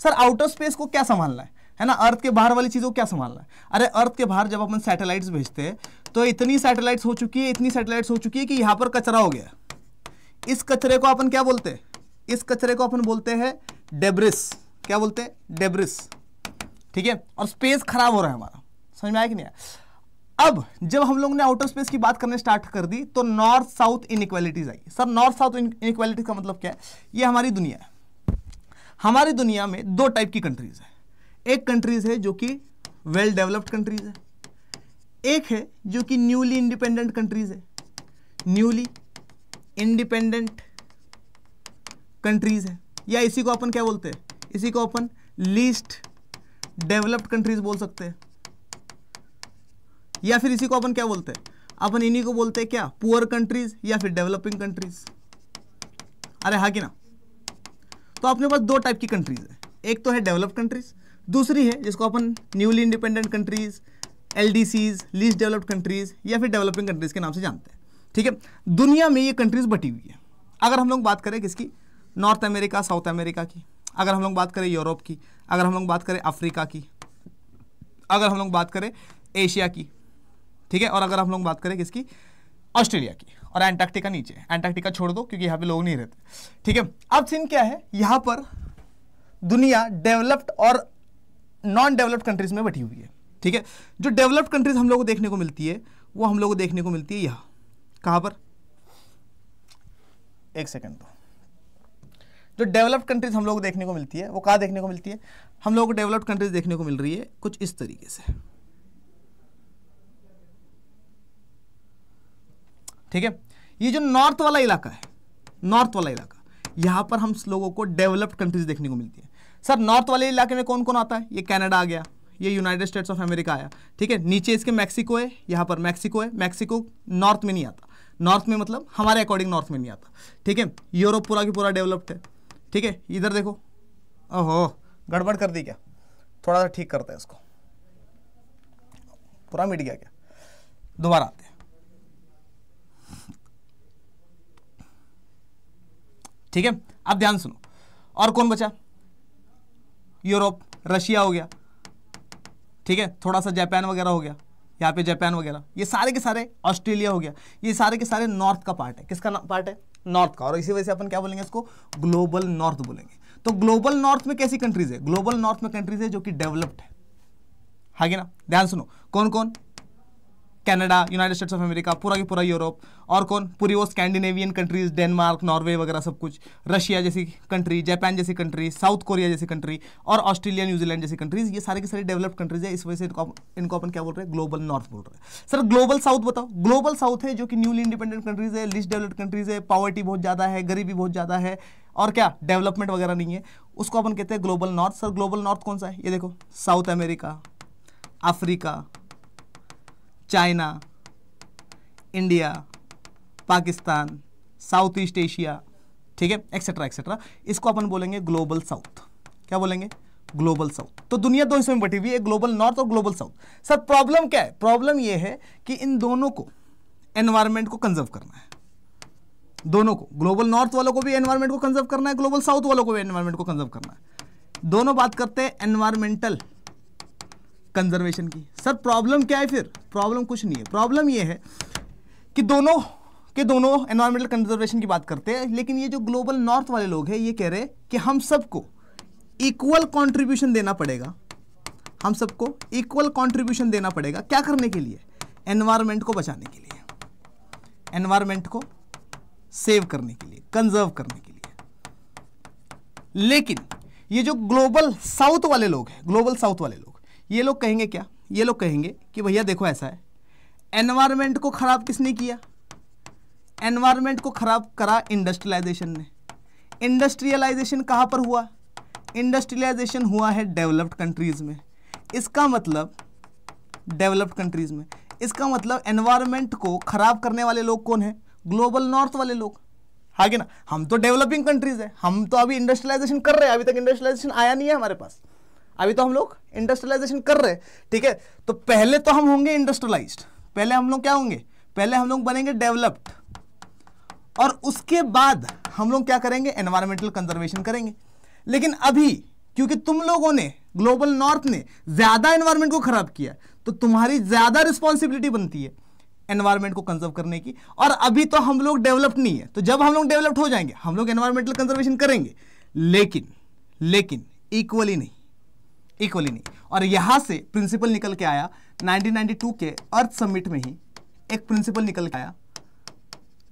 सर आउटर स्पेस को क्या संभालना है है ना अर्थ के बाहर वाली चीज़ों को क्या संभालना है अरे अर्थ के बाहर जब अपन सैटेलाइट्स भेजते हैं तो इतनी सैटेलाइट्स हो चुकी है इतनी सैटेलाइट्स हो चुकी है कि यहां पर कचरा हो गया इस कचरे को अपन क्या बोलते हैं इस कचरे को अपन बोलते हैं डेब्रिस क्या बोलते हैं डेब्रिस ठीक है और स्पेस खराब हो रहा है हमारा समझ में आया कि नहीं आया अब जब हम लोग ने आउटर स्पेस की बात करने स्टार्ट कर दी तो नॉर्थ साउथ इनक्वालिटीज आई सर नॉर्थ साउथ इनक्वालिटीज का मतलब क्या है ये हमारी दुनिया है हमारी दुनिया में दो टाइप की कंट्रीज है एक कंट्रीज है जो कि वेल डेवलप्ड कंट्रीज है एक है जो कि न्यूली इंडिपेंडेंट कंट्रीज है न्यूली इंडिपेंडेंट कंट्रीज है या इसी को अपन क्या बोलते हैं इसी को अपन लीस्ट डेवलप्ड कंट्रीज बोल सकते हैं या फिर इसी को अपन क्या बोलते हैं अपन इन्हीं को बोलते हैं क्या पुअर कंट्रीज या फिर डेवलपिंग कंट्रीज अरे हाँ कि ना तो अपने पास दो टाइप की कंट्रीज है एक तो है डेवलप कंट्रीज दूसरी है जिसको अपन न्यूली इंडिपेंडेंट कंट्रीज एल लीस्ट डेवलप्ड कंट्रीज या फिर डेवलपिंग कंट्रीज के नाम से जानते हैं ठीक है दुनिया में ये कंट्रीज बटी हुई है अगर हम लोग बात करें किसकी नॉर्थ अमेरिका साउथ अमेरिका की अगर हम लोग बात करें यूरोप की अगर हम लोग बात करें अफ्रीका की अगर हम लोग बात करें एशिया की ठीक है और अगर हम लोग बात करें किसकी ऑस्ट्रेलिया की और एंटार्क्टिका नीचे एंटार्क्टिका छोड़ दो क्योंकि यहाँ पे लोग नहीं रहते ठीक है अब सीन क्या है यहाँ पर दुनिया डेवलप्ड और नॉन डेवलप्ड कंट्रीज में बटी हुई है ठीक है जो डेवलप्ड कंट्रीज हम लोग को देखने को मिलती है वो हम लोग को देखने को मिलती है यहाँ कहाँ पर एक सेकेंड दो जो डेवलप्ड कंट्रीज हम लोग को देखने को मिलती है वो कहाँ देखने को मिलती है हम लोग को डेवलप्ड कंट्रीज देखने को मिल रही है कुछ इस तरीके से ठीक है ये जो नॉर्थ वाला इलाका है नॉर्थ वाला इलाका यहां पर हम लोगों को डेवलप्ड कंट्रीज देखने को मिलती है सर नॉर्थ वाले इलाके में कौन कौन आता है ये कनाडा आ गया ये यूनाइटेड स्टेट्स ऑफ अमेरिका आया ठीक है नीचे इसके मैक्सिको है यहाँ पर मैक्सिको है मैक्सिको नॉर्थ में नहीं आता नॉर्थ में मतलब हमारे अकॉर्डिंग नॉर्थ में नहीं आता ठीक है यूरोप पूरा की पूरा डेवलप्ड है ठीक है इधर देखो ओहो गड़बड़ कर दी क्या थोड़ा सा ठीक करता है इसको पूरा मिट गया क्या दोबारा आते ठीक है अब ध्यान सुनो और कौन बचा यूरोप रशिया हो गया ठीक है थोड़ा सा जापान वगैरह हो गया यहाँ पे जापान वगैरह ये सारे के सारे ऑस्ट्रेलिया हो गया ये सारे के सारे नॉर्थ का पार्ट है किसका पार्ट है नॉर्थ का और इसी वजह से अपन क्या बोलेंगे इसको ग्लोबल नॉर्थ बोलेंगे तो ग्लोबल नॉर्थ में कैसी कंट्रीज है ग्लोबल नॉर्थ में कंट्रीज है जो कि डेवलप्ड है हाँ ना ध्यान सुनो कौन कौन Canada United States of America पूरा की पूरा यूरोप और कौन पूरी वो स्कैंडिनेवियन कंट्रीज डेनमार्क नॉर्वे वगैरह सब कुछ रशिया जैसी कंट्री जापान जैसी कंट्री साउथ कोरिया जैसी कंट्री और ऑस्ट्रेलिया न्यूजीलैंड जैसी कंट्रीज ये सारी की सारी डेवलप्ड कंट्रीज है इस वजह से इनको इनको अपन क्या बोल रहे हैं ग्लोबल नॉर्थ बोल रहे हैं सर ग्लोबल साउथ बताओ ग्लोबल साउथ है जो कि न्यूली इंडिपेंडेंट कंट्रीज है लिस्ट डेवलप्ड कंट्रीज है पॉवर्टी बहुत ज़्यादा है गरीबी बहुत ज़्यादा है और क्या डेवलपमेंट वगैरह नहीं है उसको अपन कहते हैं global north sir global north कौन सा है ये देखो South America Africa China India Pakistan South East Asia ठीक है एक्सेट्रा एक्सेट्रा इसको अपन बोलेंगे ग्लोबल साउथ क्या बोलेंगे ग्लोबल साउथ तो दुनिया दो हिस्सों में बटी हुई है ग्लोबल नॉर्थ और ग्लोबल साउथ सर प्रॉब्लम क्या है प्रॉब्लम यह है कि इन दोनों को एनवायरमेंट को कंजर्व करना है दोनों को ग्लोबल नॉर्थ वालों को भी एनवायरमेंट को कंजर्व करना है ग्लोबल साउथ वालों को भी एनवायरमेंट को कंजर्व करना है दोनों बात करते हैं एनवायरमेंटल कंजर्वेशन की सर प्रॉब्लम क्या है फिर प्रॉब्लम कुछ नहीं है प्रॉब्लम ये है कि दोनों के दोनों एनवायरमेंटल कंजर्वेशन की बात करते हैं लेकिन ये जो ग्लोबल नॉर्थ वाले लोग हैं ये कह रहे हैं कि हम सबको इक्वल कंट्रीब्यूशन देना पड़ेगा हम सबको इक्वल कंट्रीब्यूशन देना पड़ेगा क्या करने के लिए एनवायरमेंट को बचाने के लिए एनवायरमेंट को सेव करने के लिए कंजर्व करने के लिए लेकिन ये जो ग्लोबल साउथ वाले लोग हैं ग्लोबल साउथ वाले लोग ये लोग कहेंगे क्या ये लोग कहेंगे कि भैया देखो ऐसा है एनवायरमेंट को ख़राब किसने किया एनवायरमेंट को ख़राब करा इंडस्ट्रियलाइजेशन ने इंडस्ट्रियलाइजेशन कहाँ पर हुआ इंडस्ट्रियलाइजेशन हुआ है डेवलप्ड कंट्रीज़ में इसका मतलब डेवलप्ड कंट्रीज़ में इसका मतलब एनवायरमेंट को ख़राब करने वाले लोग कौन हैं ग्लोबल नॉर्थ वाले लोग आगे हाँ ना हम तो डेवलपिंग कंट्रीज़ है हम तो अभी इंडस्ट्रियलाइजेशन कर रहे हैं अभी तक इंडस्ट्रियलाइजेशन आया नहीं है हमारे पास अभी तो हम लोग इंडस्ट्रियलाइजेशन कर रहे हैं ठीक है तो पहले तो हम होंगे इंडस्ट्रियलाइज पहले हम लोग क्या होंगे पहले हम लोग बनेंगे डेवलप्ड और उसके बाद हम लोग क्या करेंगे एनवायरमेंटल कंजर्वेशन करेंगे लेकिन अभी क्योंकि तुम लोगों ने ग्लोबल नॉर्थ ने ज़्यादा एनवायरमेंट को ख़राब किया तो तुम्हारी ज़्यादा रिस्पॉन्सिबिलिटी बनती है एनवायरमेंट को कंजर्व करने की और अभी तो हम लोग डेवलप्ड नहीं है तो जब हम लोग डेवलप्ड हो जाएंगे हम लोग एनवायरमेंटल कंजर्वेशन करेंगे लेकिन लेकिन इक्वली नहीं इक्वली नहीं और यहाँ से प्रिंसिपल निकल के आया 1992 के अर्थ समिट में ही एक प्रिंसिपल निकल के आया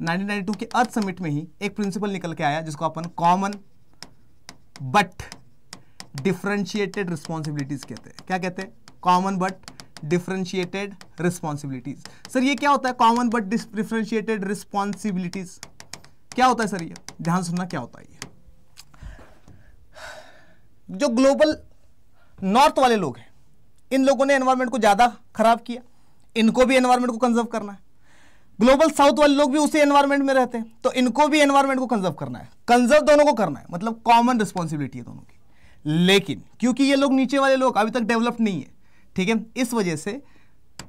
1992 के अर्थ समिट में ही एक प्रिंसिपल निकल के आया जिसको अपन कॉमन बट डिफ्रेंशिएटेड रिस्पॉन्सिबिलिटीज कहते हैं क्या कहते हैं common but differentiated responsibilities sir ये क्या होता है कॉमन बट डिफ्रेंशिएटेड रिस्पॉन्सिबिलिटीज क्या होता है सर ये ध्यान सुनना क्या होता है ये जो ग्लोबल नॉर्थ वाले लोग हैं इन लोगों ने एनवायरमेंट को ज़्यादा खराब किया इनको भी एनवायरमेंट को कंजर्व करना है ग्लोबल साउथ वाले लोग भी उसी एनवायरमेंट में रहते हैं तो इनको भी एनवायरमेंट को कंजर्व करना है कंजर्व दोनों को करना है मतलब कॉमन रिस्पॉन्सिबिलिटी है दोनों की लेकिन क्योंकि ये लोग नीचे वाले लोग अभी तक डेवलप्ड नहीं है ठीक है इस वजह से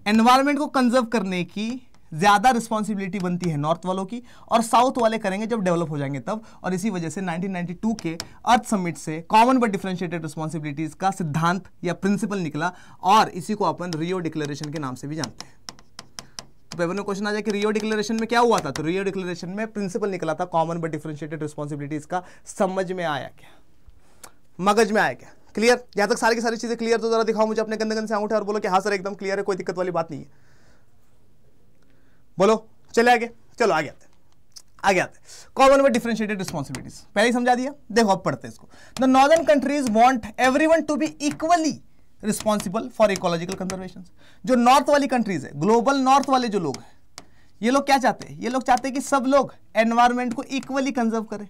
एनवायरमेंट को कंजर्व करने की ज़्यादा रिस्पॉन्सिबिलिटी बनती है नॉर्थ वालों की और साउथ वाले करेंगे जब डेवलप हो जाएंगे तब और इसी वजह से 1992 के अर्थ समिट से कॉमन बट डिफ्रेंशिएटेड रिस्पॉन्सिबिलिटीज का सिद्धांत या प्रिंसिपल निकला और इसी को अपन रियो डिक्लेरेशन के नाम से भी जानते हैं तो पेपर में क्वेश्चन आ जाए कि रियो डिक्लेरेशन में क्या हुआ था तो रियो डिक्लेरेशन में प्रिंसिपल निकला था कॉमन बट डिफ्रेंशिएटेड रिस्पॉन्सिबिलिटीज का समझ में आया क्या मगज में आया क्या क्लियर यहां तक सारी की सारी चीज़ें क्लियर तो जरा दिखाओ मुझे अपने गंदे गंदे से अंगूठे और बोलो कि हाँ सर एकदम क्लियर है कोई दिक्कत वाली बात नहीं है बोलो चले आगे चलो आगे आते आगे आते कॉमन में डिफ्रेंशिएटेड रिस्पॉन्सिबिलिटीज पहले ही समझा दिया देखो अब पढ़ते इसको the northern countries everyone to be equally responsible for ecological conservation जो नॉर्थ वाली कंट्रीज है ग्लोबल नॉर्थ वाले जो लोग हैं ये लोग क्या चाहते हैं ये लोग चाहते हैं कि सब लोग एनवायरमेंट को इक्वली कंजर्व करें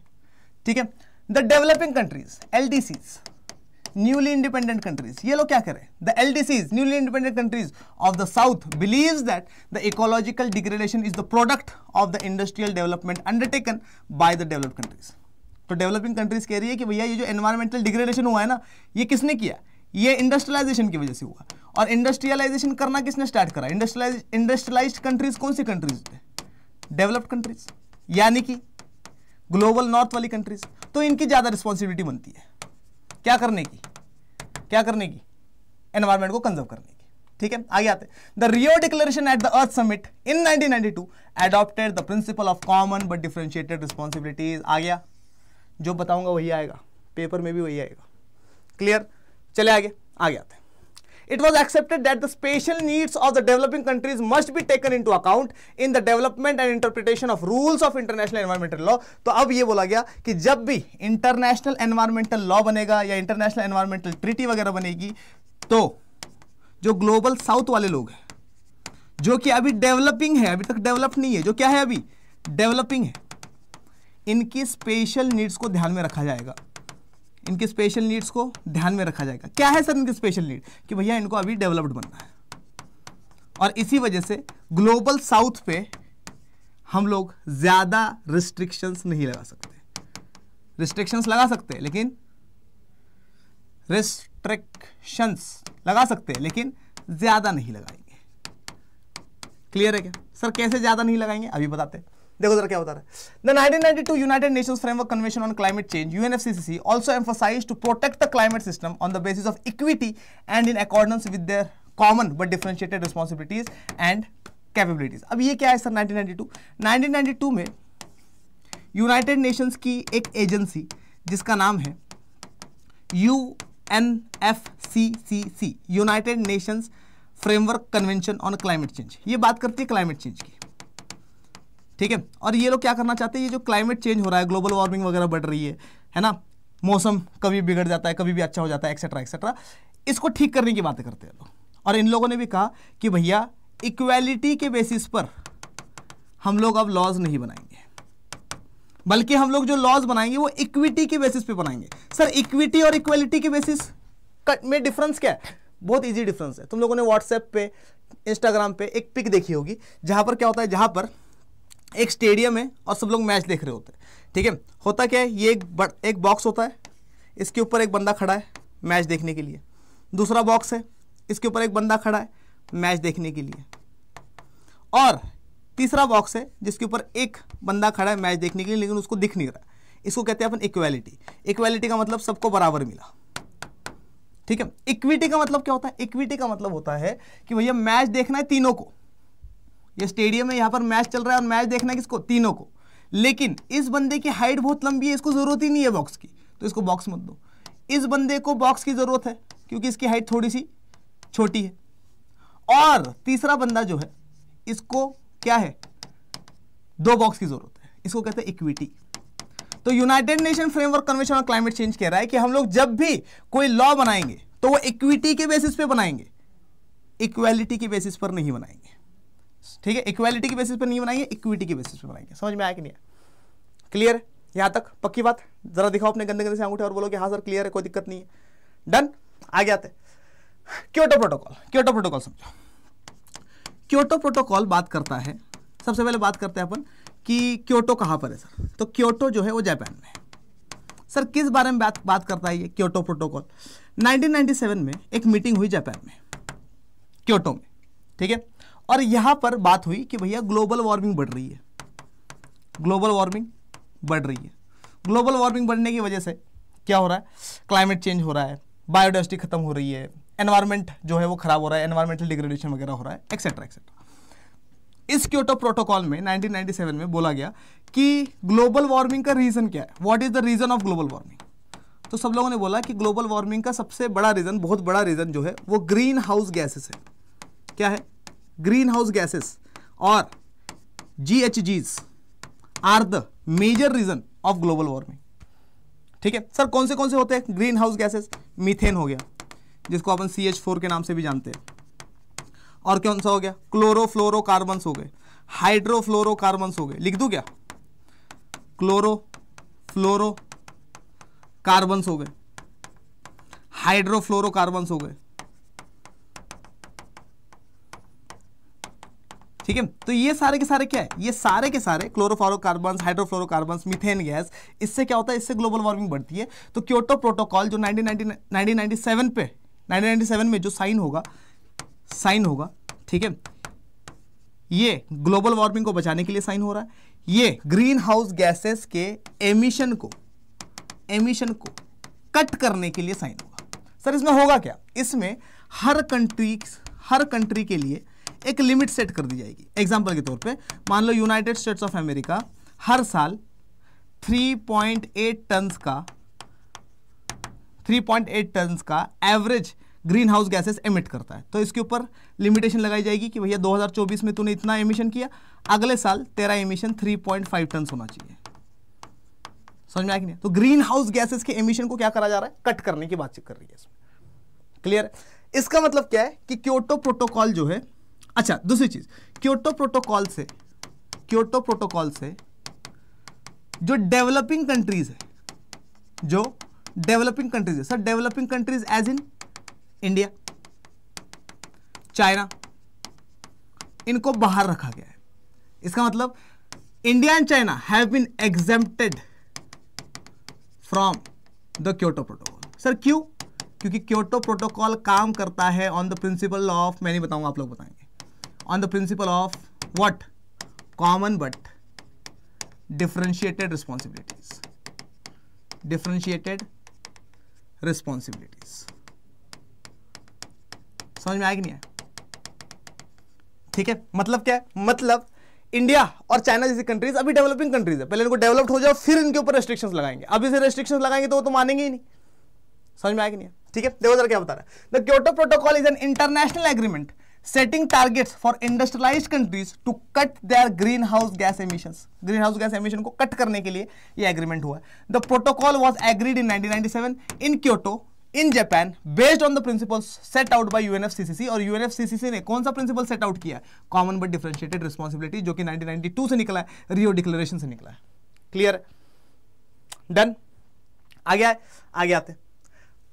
ठीक है द डेवलपिंग कंट्रीज एल न्यूली इंडिपेंडेंट कंट्रीज ये लोग क्या करें द सीज newly independent countries of the south believe that the ecological degradation is the product of the industrial development undertaken by the developed countries तो डेवलपिंग कंट्रीज कह रही है कि भैया ये जो एनवायरमेंटल डिग्रेडेशन हुआ है ना ये किसने किया ये इंडस्ट्रियलाइजेशन की वजह से हुआ और इंडस्ट्रियलाइजेशन करना किसने स्टार्ट करा इंडस्ट्रियलाइज इंडस्ट्रियलाइज कंट्रीज कौन सी कंट्रीज थे डेवलप्ड कंट्रीज यानी कि ग्लोबल नॉर्थ वाली कंट्रीज तो इनकी ज़्यादा रिस्पॉन्सिबिलिटी बनती है क्या करने की क्या करने की एनवायरमेंट को कंजर्व करने की ठीक है आगे आते the Rio Declaration at the Earth Summit in 1992 adopted the principle of common but differentiated responsibilities आ गया जो बताऊंगा वही आएगा पेपर में भी वही आएगा क्लियर चले आगे आगे आते हैं it was accepted that the special needs of the developing countries must be taken into account in the development and interpretation of rules of international environmental law to ab ye bola gaya ki jab bhi international environmental law banega ya international environmental treaty wagera banegi to jo global south wale log hai jo ki abhi developing hai abhi tak developed nahi hai jo kya hai abhi developing hai इनकी special needs को ध्यान में रखा जाएगा इनके special needs को ध्यान में रखा जाएगा क्या है सर इनके स्पेशल नीड कि भैया इनको अभी डेवलप्ड बनना है और इसी वजह से ग्लोबल साउथ पे हम लोग ज़्यादा रिस्ट्रिक्शंस नहीं लगा सकते रिस्ट्रिक्शंस लगा सकते लेकिन रिस्ट्रिक्शंस लगा सकते लेकिन ज़्यादा नहीं लगाएंगे क्लियर है क्या सर कैसे ज़्यादा नहीं लगाएंगे अभी बताते हैं देखो जरा क्या बता रहा है the 1992 United Nations Framework Convention on Climate Change UNFCCC also emphasise to protect the climate system on the basis of equity and in accordance with their common but differentiated responsibilities and capabilities अब ये क्या है sir 1992 1992 में United Nations की एक agency जिसका नाम है U N F C C C United Nations Framework Convention on Climate Change ये बात करती है क्लाइमेट चेंज की ठीक है और ये लोग क्या करना चाहते हैं ये जो क्लाइमेट चेंज हो रहा है ग्लोबल वार्मिंग वगैरह बढ़ रही है है ना मौसम कभी बिगड़ जाता है कभी भी अच्छा हो जाता है एक्सेट्रा एक्सेट्रा इसको ठीक करने की बातें करते हैं लोग और इन लोगों ने भी कहा कि भैया इक्वेलिटी के बेसिस पर हम लोग अब लॉज नहीं बनाएंगे बल्कि हम लोग जो लॉज बनाएंगे वो इक्विटी के बेसिस पे बनाएंगे सर इक्विटी और इक्वेलिटी के बेसिस में डिफरेंस क्या है बहुत इजी डिफरेंस है तुम लोगों ने व्हाट्सएप पे इंस्टाग्राम पे एक पिक देखी होगी जहां पर क्या होता है जहां पर एक स्टेडियम है और सब लोग मैच देख रहे होते हैं ठीक है होता क्या है ये एक बड़, एक बॉक्स होता है इसके ऊपर एक बंदा खड़ा है मैच देखने के लिए दूसरा बॉक्स है इसके ऊपर एक बंदा खड़ा है मैच देखने के लिए और तीसरा बॉक्स है जिसके ऊपर एक बंदा खड़ा है मैच देखने के लिए लेकिन उसको दिख नहीं रहा इसको कहते हैं अपन इक्वालिटी इक्वालिटी का मतलब सबको बराबर मिला ठीक है इक्विटी का मतलब क्या होता है इक्विटी का मतलब होता है कि भैया मैच देखना है तीनों को ये स्टेडियम है यहाँ पर मैच चल रहा है और मैच देखना है किसको तीनों को लेकिन इस बंदे की हाइट बहुत लंबी है इसको ज़रूरत ही नहीं है बॉक्स की तो इसको बॉक्स मत दो इस बंदे को बॉक्स की ज़रूरत है क्योंकि इसकी हाइट थोड़ी सी छोटी है और तीसरा बंदा जो है इसको क्या है दो बॉक्स की ज़रूरत है इसको कहते हैं इक्विटी तो United Nation Framework Convention on Climate Change कह रहा है कि हम लोग जब भी कोई लॉ बनाएंगे तो वो इक्विटी के बेसिस पे बनाएंगे इक्वालिटी के बेसिस पर नहीं बनाएंगे ठीक है इक्वालिटी के बेसिस पर नहीं बनाएंगे इक्विटी के बेसिस पर बनाएंगे समझ में आया कि नहीं क्लियर यहां तक पक्की बात जरा दिखाओ अपने गंदे गंदे से अंगूठे और बोलो कि हाँ सर क्लियर है कोई दिक्कत नहीं है डन आगे आते क्योटो प्रोटोकॉल क्योटो प्रोटोकॉल समझो क्योटो प्रोटोकॉल बात करता है सबसे पहले बात करते हैं अपन कि क्योटो कहां पर है सर तो क्योटो जो है वो जापान में सर किस बारे में बात बात करता है ये क्योटो प्रोटोकॉल 1997 में एक मीटिंग हुई जापान में क्योटो में ठीक है और यहां पर बात हुई कि भैया ग्लोबल वार्मिंग बढ़ रही है ग्लोबल वार्मिंग बढ़ रही है ग्लोबल वार्मिंग बढ़ने की वजह से क्या हो रहा है क्लाइमेट चेंज हो रहा है बायोडाइवर्सिटी खत्म हो रही है एनवायरमेंट जो है वो खराब हो रहा है एनवायरमेंटल डिग्रेडेशन वगैरह हो रहा है एक्सेट्रा एक्सेट्रा इस क्योटो प्रोटोकॉल में 1997 में बोला गया कि ग्लोबल वार्मिंग का रीज़न क्या है what is the reason of global warming तो सब लोगों ने बोला कि ग्लोबल वार्मिंग का सबसे बड़ा रीज़न बहुत बड़ा रीज़न जो है वो ग्रीन हाउस गैसेस है क्या है गैसेस और G H GHGs are the major reason of global warming ठीक है सर कौन से कौन से होते हैं ग्रीन हाउस गैसेस मीथेन हो गया जिसको अपन सी एच फोर के नाम से भी जानते हैं और कौन सा हो गया कार्बन हो गए हाइड्रोफ्लोरोकार्बन्स हो गए लिख दू क्या कार्बन हो गए कार्बन हो गए ठीक है तो ये सारे के सारे क्या है ये सारे के सारे क्लोरोफ्लोरोकार्बन हाइड्रोफ्लोरोकार्बन मिथेन गैस इससे क्या होता है इससे ग्लोबल वार्मिंग बढ़ती है तो क्योटो प्रोटोकॉल जो नाइनटीन पे नाइनटीन में जो साइन होगा साइन होगा ठीक है ये ग्लोबल वार्मिंग को बचाने के लिए साइन हो रहा है ये ग्रीन हाउस गैसेस के एमिशन को एमिशन को कट करने के लिए साइन होगा सर इसमें होगा क्या इसमें हर कंट्री हर कंट्री के लिए एक लिमिट सेट कर दी जाएगी एग्जाम्पल के तौर पर मान लो यूनाइटेड स्टेट्स ऑफ अमेरिका हर साल 3.8 टन्स का 3.8 टन्स का average greenhouse gases emit करता है तो इसके ऊपर लिमिटेशन लगाई जाएगी कि भैया 2024 में तूने इतना एमिशन किया अगले साल तेरा एमिशन 3.5 टन होना चाहिए समझ में आया कि नहीं तो ग्रीन हाउस गैसेस के एमिशन को क्या करा जा रहा है कट करने की बातचीत कर रही है इसमें क्लियर इसका मतलब क्या है कि क्योटो प्रोटोकॉल जो है अच्छा दूसरी चीज क्योटो प्रोटोकॉल से क्योटो प्रोटोकॉल से जो डेवलपिंग कंट्रीज है जो डेवलपिंग कंट्रीज है sir developing countries as in India China इनको बाहर रखा गया है इसका मतलब India and China have been exempted from the Kyoto Protocol sir क्यों क्योंकि क्योटो प्रोटोकॉल काम करता है ऑन द प्रिंसिपल ऑफ मैं नहीं बताऊंगा आप लोग बताएंगे on the principle of what common but differentiated responsibilities differentiated responsibilities समझ में आएगी नहीं है ठीक है मतलब क्या है मतलब इंडिया और चाइना जैसी कंट्रीज अभी डेवलपिंग कंट्रीज है पहले इनको डेवलप्ड हो जाओ फिर इनके ऊपर रेस्ट्रिक्शंस लगाएंगे अभी से रेस्ट्रिक्शंस लगाएंगे तो वो तो मानेंगे ही नहीं समझ में आएगी नहीं ठीक है देखो जरा क्या बता रहा है the Kyoto Protocol is an international agreement setting targets for industrialized countries to cut their greenhouse gas emissions greenhouse gas emission को कट करने के लिए ये agreement हुआ the protocol was agreed in 1997 in Kyoto in Japan based on the principles set out by UNFCCC और UNFCCC ने कौन सा principle set out किया common but differentiated responsibility जो कि 1992 से निकला है रियो डिक्लेरेशन से निकला है क्लियर डन आ गया है आगे आते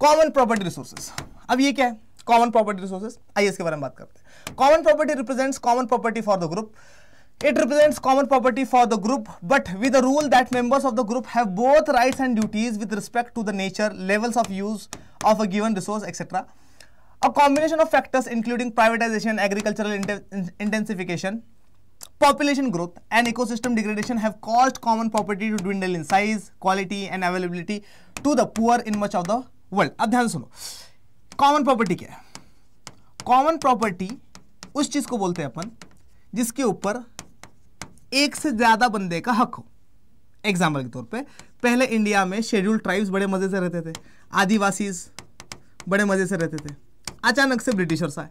कॉमन प्रॉपर्टी रिसोर्सेज अब ये क्या है कॉमन प्रॉपर्टी रिसोर्सेज आइए इसके बारे में बात करते हैं common property represents common property for the group it represents common property for the group but with rule that members of the group have both rights and duties with respect to the nature levels of use of a given resource etcetera a combination of factors including privatisation agricultural intensification population growth and ecosystem degradation have caused common property to dwindle in size quality and availability to the poor in much of the world अब ध्यान सुनो common property क्या है common property उस चीज को बोलते हैं अपन जिसके ऊपर एक से ज्यादा बंदे का हक हो एग्जाम्पल के तौर पे पहले इंडिया में शेड्यूल ट्राइब्स बड़े मजे से रहते थे आदिवासी बड़े मजे से रहते थे अचानक से ब्रिटिशर्स आए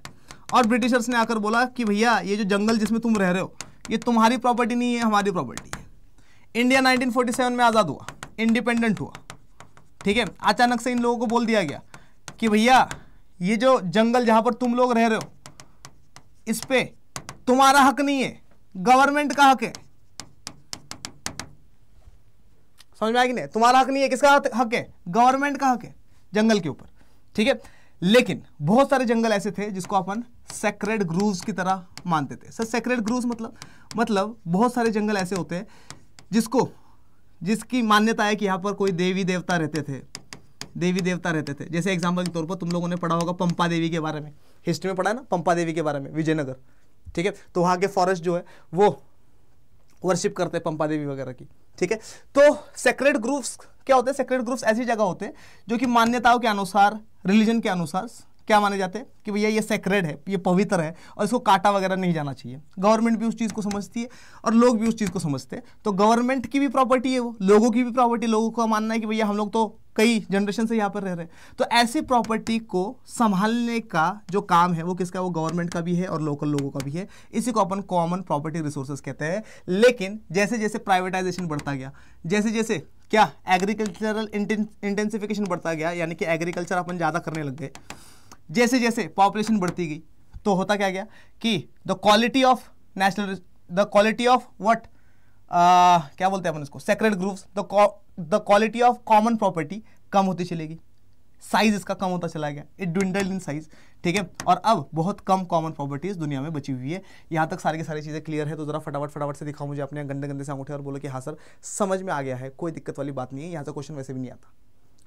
और ब्रिटिशर्स ने आकर बोला कि भैया ये जो जंगल जिसमें तुम रह रहे हो ये तुम्हारी प्रॉपर्टी नहीं है हमारी प्रॉपर्टी है इंडिया 1947 में आज़ाद हुआ इंडिपेंडेंट हुआ ठीक है अचानक से इन लोगों को बोल दिया गया कि भैया ये जो जंगल जहां पर तुम लोग रह रहे हो इस पर तुम्हारा हक नहीं है गवर्नमेंट का हक है समझ में आएगी नहीं तुम्हारा हक नहीं है किसका हक है गवर्नमेंट का हक है जंगल के ऊपर ठीक है लेकिन बहुत सारे जंगल ऐसे थे जिसको अपन सेक्रेड ग्रूव की तरह मानते थे सर सेक्रेड ग्रूव मतलब मतलब बहुत सारे जंगल ऐसे होते हैं जिसको जिसकी मान्यता है कि यहाँ पर कोई देवी देवता रहते थे देवी देवता रहते थे जैसे एग्जाम्पल के तौर पर तुम लोगों ने पढ़ा होगा पंपा देवी के बारे में हिस्ट्री में पढ़ा है ना पंपा देवी के बारे में विजयनगर ठीक है तो वहाँ के फॉरेस्ट जो है वो वर्शिप करते हैं पंपा देवी वगैरह की ठीक है तो सेक्रेट ग्रुप्स क्या होते हैं सेक्रेट ग्रुप्स ऐसी जगह होते हैं जो कि मान्यताओं के अनुसार रिलीजन के अनुसार क्या माने जाते हैं कि भैया ये सेक्रेट है ये पवित्र है और इसको काटा वगैरह नहीं जाना चाहिए गवर्नमेंट भी उस चीज़ को समझती है और लोग भी उस चीज़ को समझते हैं तो गवर्नमेंट की भी प्रॉपर्टी है वो लोगों की भी प्रॉपर्टी लोगों का मानना है कि भैया हम लोग तो कई जनरेशन से यहाँ पर रह रहे हैं तो ऐसी प्रॉपर्टी को संभालने का जो काम है वो किसका वो गवर्नमेंट का भी है और लोकल लोगों का भी है इसी को अपन कॉमन प्रॉपर्टी रिसोर्सेज कहते हैं लेकिन जैसे जैसे प्राइवेटाइजेशन बढ़ता गया जैसे जैसे क्या एग्रीकल्चरल इंटेंसिफिकेशन बढ़ता गया यानी कि एग्रीकल्चर अपन ज़्यादा करने लग गए जैसे जैसे पॉपुलेशन बढ़ती गई तो होता क्या गया कि the quality of national the quality of what क्या बोलते हैं अपन इसको sacred groves the the quality of common property कम होती चलेगी साइज इसका कम होता चला गया इट डिंडल इन साइज ठीक है और अब बहुत कम कॉमन प्रॉपर्टीज दुनिया में बची हुई है यहां तक सारी की सारी चीज़ें क्लियर है तो जरा फटाफट फटाफट से दिखाओ मुझे अपने गंदे गंदे से अंगूठे और बोलो कि हाँ सर समझ में आ गया है कोई दिक्कत वाली बात नहीं है यहां से क्वेश्चन वैसे भी नहीं आता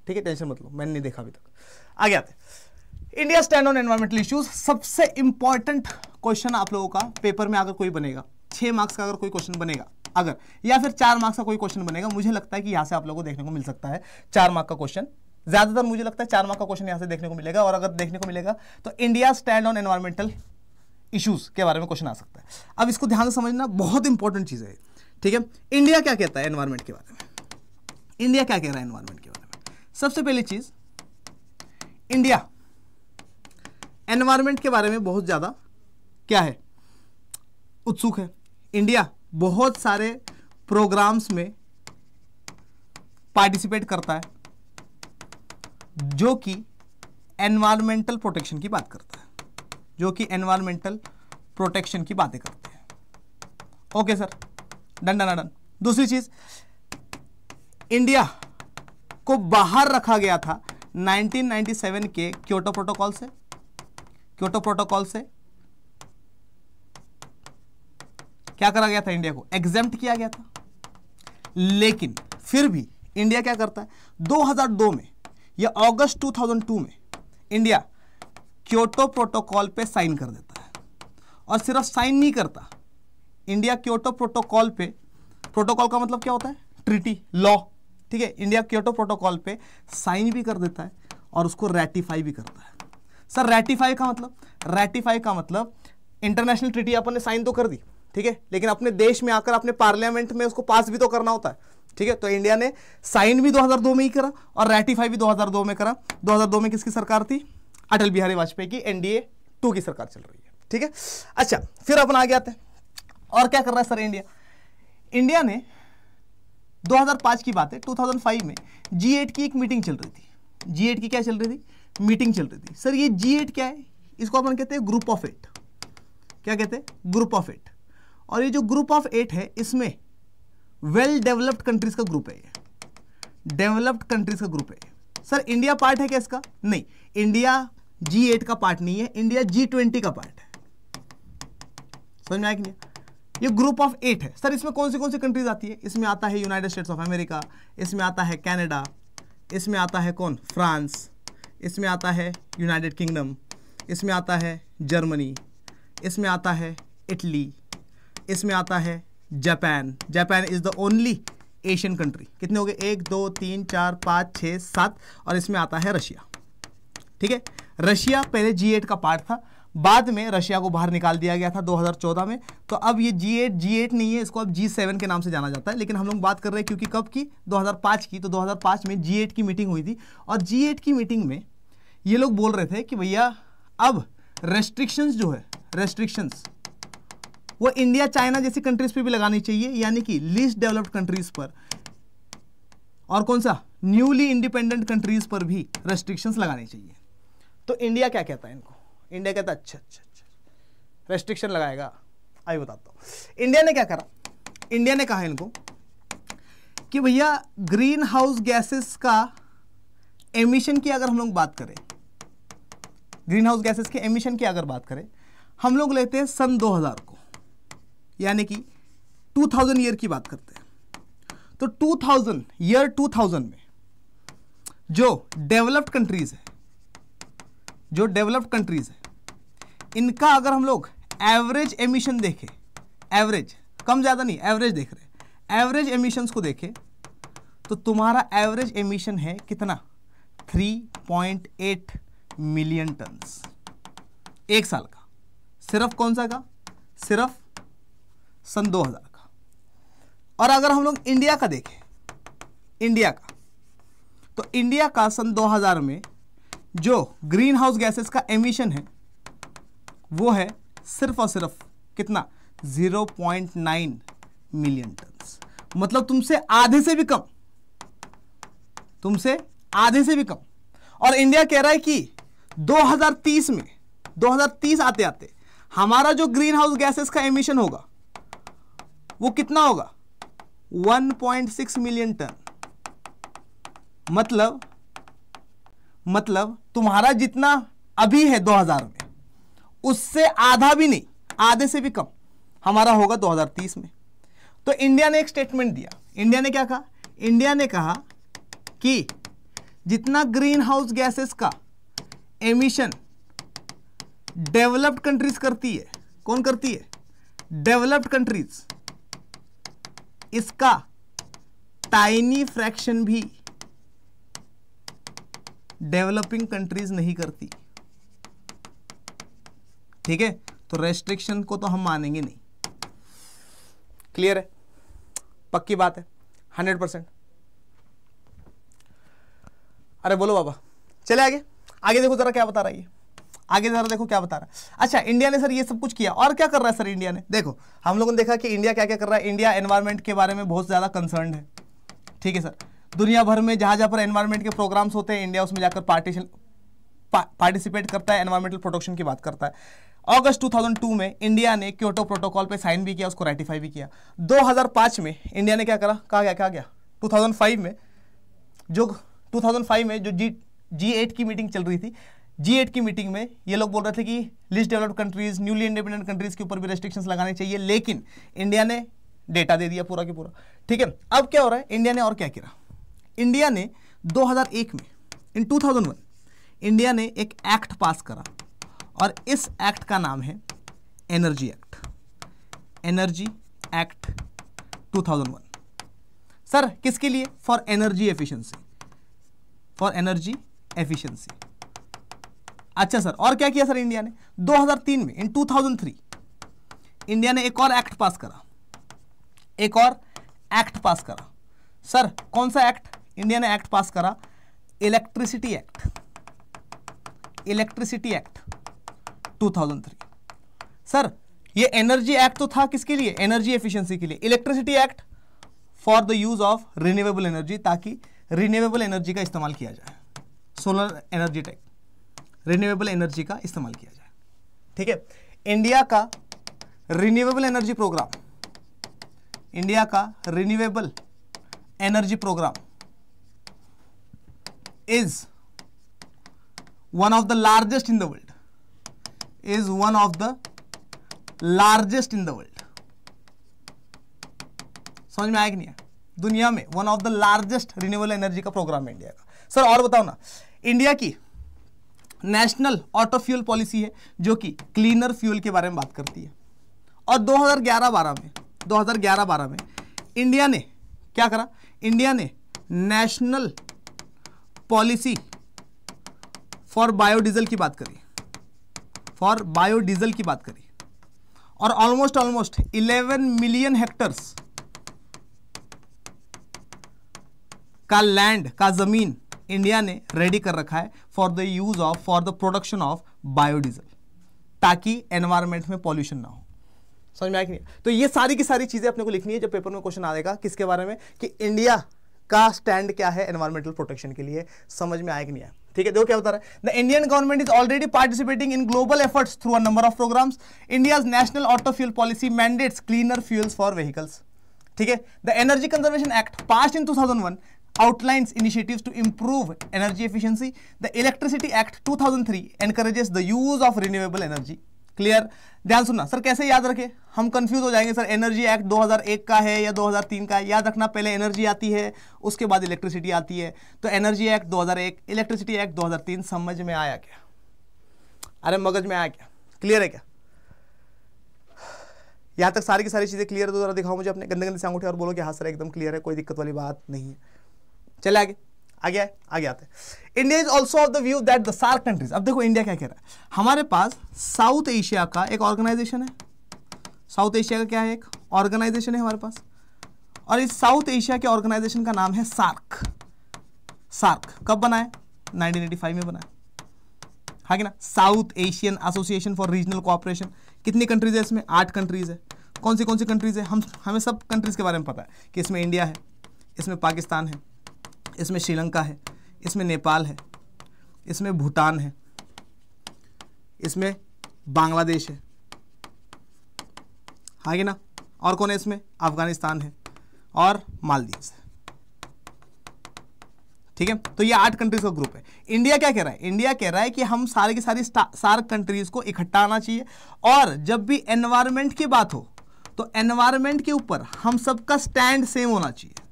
ठीक है टेंशन मतलब मैंने नहीं देखा अभी तक आगे आते India stand on environmental issues सबसे इंपॉर्टेंट क्वेश्चन आप लोगों का पेपर में अगर कोई बनेगा छः मार्क्स का अगर कोई क्वेश्चन बनेगा अगर या फिर चार मार्क्स का कोई क्वेश्चन बनेगा मुझे लगता है कि यहाँ से आप लोगों को देखने को मिल सकता है चार मार्क का क्वेश्चन ज़्यादातर मुझे लगता है चार मार्क का क्वेश्चन यहाँ से देखने को मिलेगा और अगर देखने को मिलेगा तो India stand on environmental issues के बारे में क्वेश्चन आ सकता है अब इसको ध्यान से समझना बहुत इंपॉर्टेंट चीज़ है ठीक है इंडिया क्या कहता है एनवायरमेंट के बारे में इंडिया क्या कह रहा है एनवायरमेंट के बारे में सबसे पहली चीज़ इंडिया एनवायरमेंट के बारे में बहुत ज़्यादा क्या है उत्सुक है इंडिया बहुत सारे प्रोग्राम्स में पार्टिसिपेट करता है जो कि एनवायरमेंटल प्रोटेक्शन की बात करता है जो कि एनवायरमेंटल प्रोटेक्शन की बातें करते हैं okay sir done done done दूसरी चीज इंडिया को बाहर रखा गया था 1997 के क्योटो प्रोटोकॉल से क्योटो प्रोटोकॉल से क्या करा गया था इंडिया को एग्जाम किया गया था लेकिन फिर भी इंडिया क्या करता है 2002 में या अगस्त 2002 में इंडिया क्योटो प्रोटोकॉल पे साइन कर देता है और सिर्फ साइन नहीं करता इंडिया क्योटो प्रोटोकॉल पे प्रोटोकॉल का मतलब क्या होता है ट्रिटी लॉ ठीक है इंडिया क्योटो प्रोटोकॉल पे साइन भी कर देता है और उसको रेटिफाई भी करता है सर रेटिफाई का मतलब रेटिफाई का मतलब इंटरनेशनल ट्रिटी अपन ने साइन तो कर दी ठीक है लेकिन अपने देश में आकर अपने पार्लियामेंट में उसको पास भी तो करना होता है ठीक है तो इंडिया ने साइन भी 2002 में ही करा और रेटिफाई भी 2002 में करा 2002 में किसकी सरकार थी अटल बिहारी वाजपेयी की एनडीए टू की सरकार चल रही है ठीक है अच्छा फिर अपन आगे आते हैं और क्या कर रहा है सर इंडिया इंडिया ने 2005 की बात है 2005 में जी की एक मीटिंग चल रही थी जी की क्या चल रही थी मीटिंग चल रही थी सर ये जी क्या है इसको अपन कहते हैं ग्रुप ऑफ एट क्या कहते हैं ग्रुप ऑफ एट और ये जो ग्रुप ऑफ एट है इसमें वेल डेवलप्ड कंट्रीज का ग्रुप है ये डेवलप्ड कंट्रीज का ग्रुप है सर इंडिया पार्ट है क्या इसका नहीं इंडिया जी एट का पार्ट नहीं है इंडिया जी ट्वेंटी का पार्ट है समझ में आया कि नहीं ये ग्रुप ऑफ एट है सर इसमें कौन सी कौन सी कंट्रीज आती है इसमें आता है यूनाइटेड स्टेट्स ऑफ अमेरिका इसमें आता है कैनेडा इसमें आता है कौन फ्रांस इसमें आता है यूनाइटेड किंगडम इसमें आता है जर्मनी इसमें आता है इटली इसमें आता है Japan Japan is the only Asian country कितने हो गए एक दो तीन चार पाँच छः सात और इसमें आता है रशिया ठीक है रशिया पहले जी एट का पार्ट था बाद में रशिया को बाहर निकाल दिया गया था 2014 में तो अब ये जी एट जी एट नहीं है इसको अब जी सेवन के नाम से जाना जाता है लेकिन हम लोग बात कर रहे हैं क्योंकि कब की 2005 की तो 2005 में जी एट की मीटिंग हुई थी और जी एट की मीटिंग में ये लोग बोल रहे थे कि भैया अब रेस्ट्रिक्शंस जो है रेस्ट्रिक्शंस वो इंडिया चाइना जैसी कंट्रीज पे भी लगानी चाहिए यानी कि लीस्ट डेवलप्ड कंट्रीज पर और कौन सा न्यूली इंडिपेंडेंट कंट्रीज पर भी रेस्ट्रिक्शंस लगानी चाहिए तो इंडिया क्या कहता है इनको इंडिया कहता है अच्छा अच्छा अच्छा रेस्ट्रिक्शन लगाएगा आइए बताता हूँ इंडिया ने क्या करा इंडिया ने कहा इनको कि भैया ग्रीन हाउस गैसेस का एमिशन की अगर हम लोग बात करें ग्रीन हाउस गैसेस के एमिशन की अगर बात करें हम लोग लेते हैं सन 2000 को यानी कि 2000 ईयर की बात करते हैं तो 2000 ईयर 2000 में जो डेवलप्ड कंट्रीज है जो डेवलप्ड कंट्रीज है इनका अगर हम लोग एवरेज एमिशन देखें एवरेज कम ज़्यादा नहीं एवरेज देख रहे एवरेज एमिशंस को देखें तो तुम्हारा एवरेज एमिशन है कितना 3.8 मिलियन टन एक साल का सिर्फ कौन सा का सिर्फ सन 2000 का और अगर हम लोग इंडिया का देखें इंडिया का तो इंडिया का सन 2000 में जो ग्रीन हाउस गैसेस का एमिशन है वो है सिर्फ और सिर्फ कितना 0.9 मिलियन टन मतलब तुमसे आधे से भी कम तुमसे आधे से भी कम और इंडिया कह रहा है कि 2030 में 2030 आते आते हमारा जो ग्रीन हाउस गैसेस का एमिशन होगा वो कितना होगा 1.6 मिलियन टन मतलब मतलब तुम्हारा जितना अभी है 2000 में उससे आधा भी नहीं आधे से भी कम हमारा होगा 2030 में तो इंडिया ने एक स्टेटमेंट दिया इंडिया ने क्या कहा इंडिया ने कहा कि जितना ग्रीन हाउस गैसेस का एमिशन डेवलप्ड कंट्रीज करती है कौन करती है डेवलप्ड कंट्रीज इसका टाइनी फ्रैक्शन भी डेवलपिंग कंट्रीज नहीं करती ठीक है तो रेस्ट्रिक्शन को तो हम मानेंगे नहीं क्लियर है पक्की बात है हंड्रेड परसेंट अरे बोलो बाबा चले आगे आगे देखो जरा क्या बता रहा है आगे जरा देखो क्या बता रहा है अच्छा इंडिया ने सर ये सब कुछ किया और क्या कर रहा है सर इंडिया ने देखो हम लोगों ने देखा कि इंडिया क्या क्या कर रहा है इंडिया एनवायरमेंट के बारे में बहुत ज़्यादा कंसर्न है ठीक है सर दुनिया भर में जहां जहां पर एनवायरमेंट के प्रोग्राम्स होते हैं इंडिया उसमें जाकर पार्टीशन पार्टिसिपेट करता है एनवायरमेंटल प्रोटेक्शन की बात करता है अगस्त 2002 में इंडिया ने क्योटो प्रोटोकॉल पे साइन भी किया उसको रेटिफाई भी किया 2005 में इंडिया ने क्या करा कहा गया कहा गया 2005 में जो 2005 में जो जी जी एट की मीटिंग चल रही थी जी एट की मीटिंग में ये लोग बोल रहे थे कि least developed countries newly independent countries के ऊपर भी रेस्ट्रिक्शंस लगाने चाहिए लेकिन इंडिया ने डेटा दे दिया पूरा के पूरा ठीक है अब क्या हो रहा है इंडिया ने और क्या किया इंडिया ने 2001 में इन 2001 इंडिया ने एक एक्ट पास करा और इस एक्ट का नाम है energy act energy act two sir किसके लिए for energy efficiency for energy efficiency अच्छा सर और क्या किया सर इंडिया ने 2003 में इन 2003 इंडिया ने एक और एक्ट पास करा एक और एक्ट पास करा सर कौन सा एक्ट इंडिया ने एक्ट पास करा electricity act electricity act 2003 sir ये एनर्जी एक्ट तो था किसके लिए एनर्जी एफिशिएंसी के लिए electricity act for the use of renewable energy ताकि रिन्यूएबल एनर्जी का इस्तेमाल किया जाए solar energy take renewable energy का इस्तेमाल किया जाए ठीक है इंडिया का रिन्यूएबल एनर्जी प्रोग्राम इंडिया का renewable energy program is one of the largest in the world is one of the largest in the world समझ में आया कि नहीं है दुनिया में one of the largest renewable energy का प्रोग्राम है इंडिया का सर और बताओ ना इंडिया की नेशनल ऑटो फ्यूल पॉलिसी है जो कि क्लीनर फ्यूल के बारे में बात करती है और 2011-12 में 2011-12 में इंडिया ने क्या करा इंडिया ने नेशनल पॉलिसी फॉर बायोडीजल की बात करी फॉर बायोडीजल की बात करी और ऑलमोस्ट ऑलमोस्ट 11 मिलियन हेक्टर्स का लैंड का जमीन इंडिया ने रेडी कर रखा है for the use of for the production of biodiesel ताकि एनवायरमेंट में पॉल्यूशन ना हो समझ में आया कि नहीं तो ये सारी की सारी चीज़ें अपने को लिखनी है जब पेपर में क्वेश्चन जाएगा किसके बारे में कि इंडिया का स्टैंड क्या है एनवायरमेंटल प्रोटेक्शन के लिए समझ में आए कि नहीं आया ठीक है देखो क्या बता रहा है the Indian government is already participating in global efforts through a number of programs India national auto fuel policy mandates cleaner fuels for vehicles ठीक है the energy conservation act pass in one outlines initiatives to improve energy efficiency. The Electricity Act 2003 encourages the use of renewable energy. Clear ध्यान सुनना sir कैसे याद रखें हम confuse हो जाएंगे सर एनर्जी एक्ट 2001 का है या 2003 का है याद रखना पहले एनर्जी आती है उसके बाद इलेक्ट्रिसिटी आती है तो एनर्जी एक्ट 2001 इलेक्ट्रिसिटी एक्ट 2003 समझ में आया क्या अरे मगज में आया क्या क्लियर है क्या यहाँ तक सारी की सारी चीज़ें क्लियर है तो जरा दिखाओ मुझे अपने गंदे गंदे से अंगूठे और बोलो कि हाँ सर एकदम क्लियर है कोई दिक्कत वाली बात नहीं है चले आगे आगे आगे आते हैं India is also of the view that the SAARC countries अब देखो इंडिया क्या कह रहा है हमारे पास साउथ एशिया का एक ऑर्गेनाइजेशन है साउथ एशिया का क्या है एक ऑर्गेनाइजेशन है हमारे पास और इस साउथ एशिया के ऑर्गेनाइजेशन का नाम है सार्क सार्क कब बनाया 1985 में बनाए हाँ ना South Asian Association for Regional Cooperation कितनी कंट्रीज है इसमें आठ कंट्रीज है कौन सी कौन सी कंट्रीज है हम हमें सब कंट्रीज के बारे में पता है कि इसमें इंडिया है इसमें पाकिस्तान है इसमें श्रीलंका है इसमें नेपाल है इसमें भूटान है इसमें बांग्लादेश है आगे ना और कौन है इसमें अफगानिस्तान है और मालदीव्स है ठीक है तो ये आठ कंट्रीज का ग्रुप है इंडिया क्या कह रहा है इंडिया कह रहा है कि हम सारे की सारी सार कंट्रीज को इकट्ठा आना चाहिए और जब भी एनवायरमेंट की बात हो तो एनवायरमेंट के ऊपर हम सबका स्टैंड सेम होना चाहिए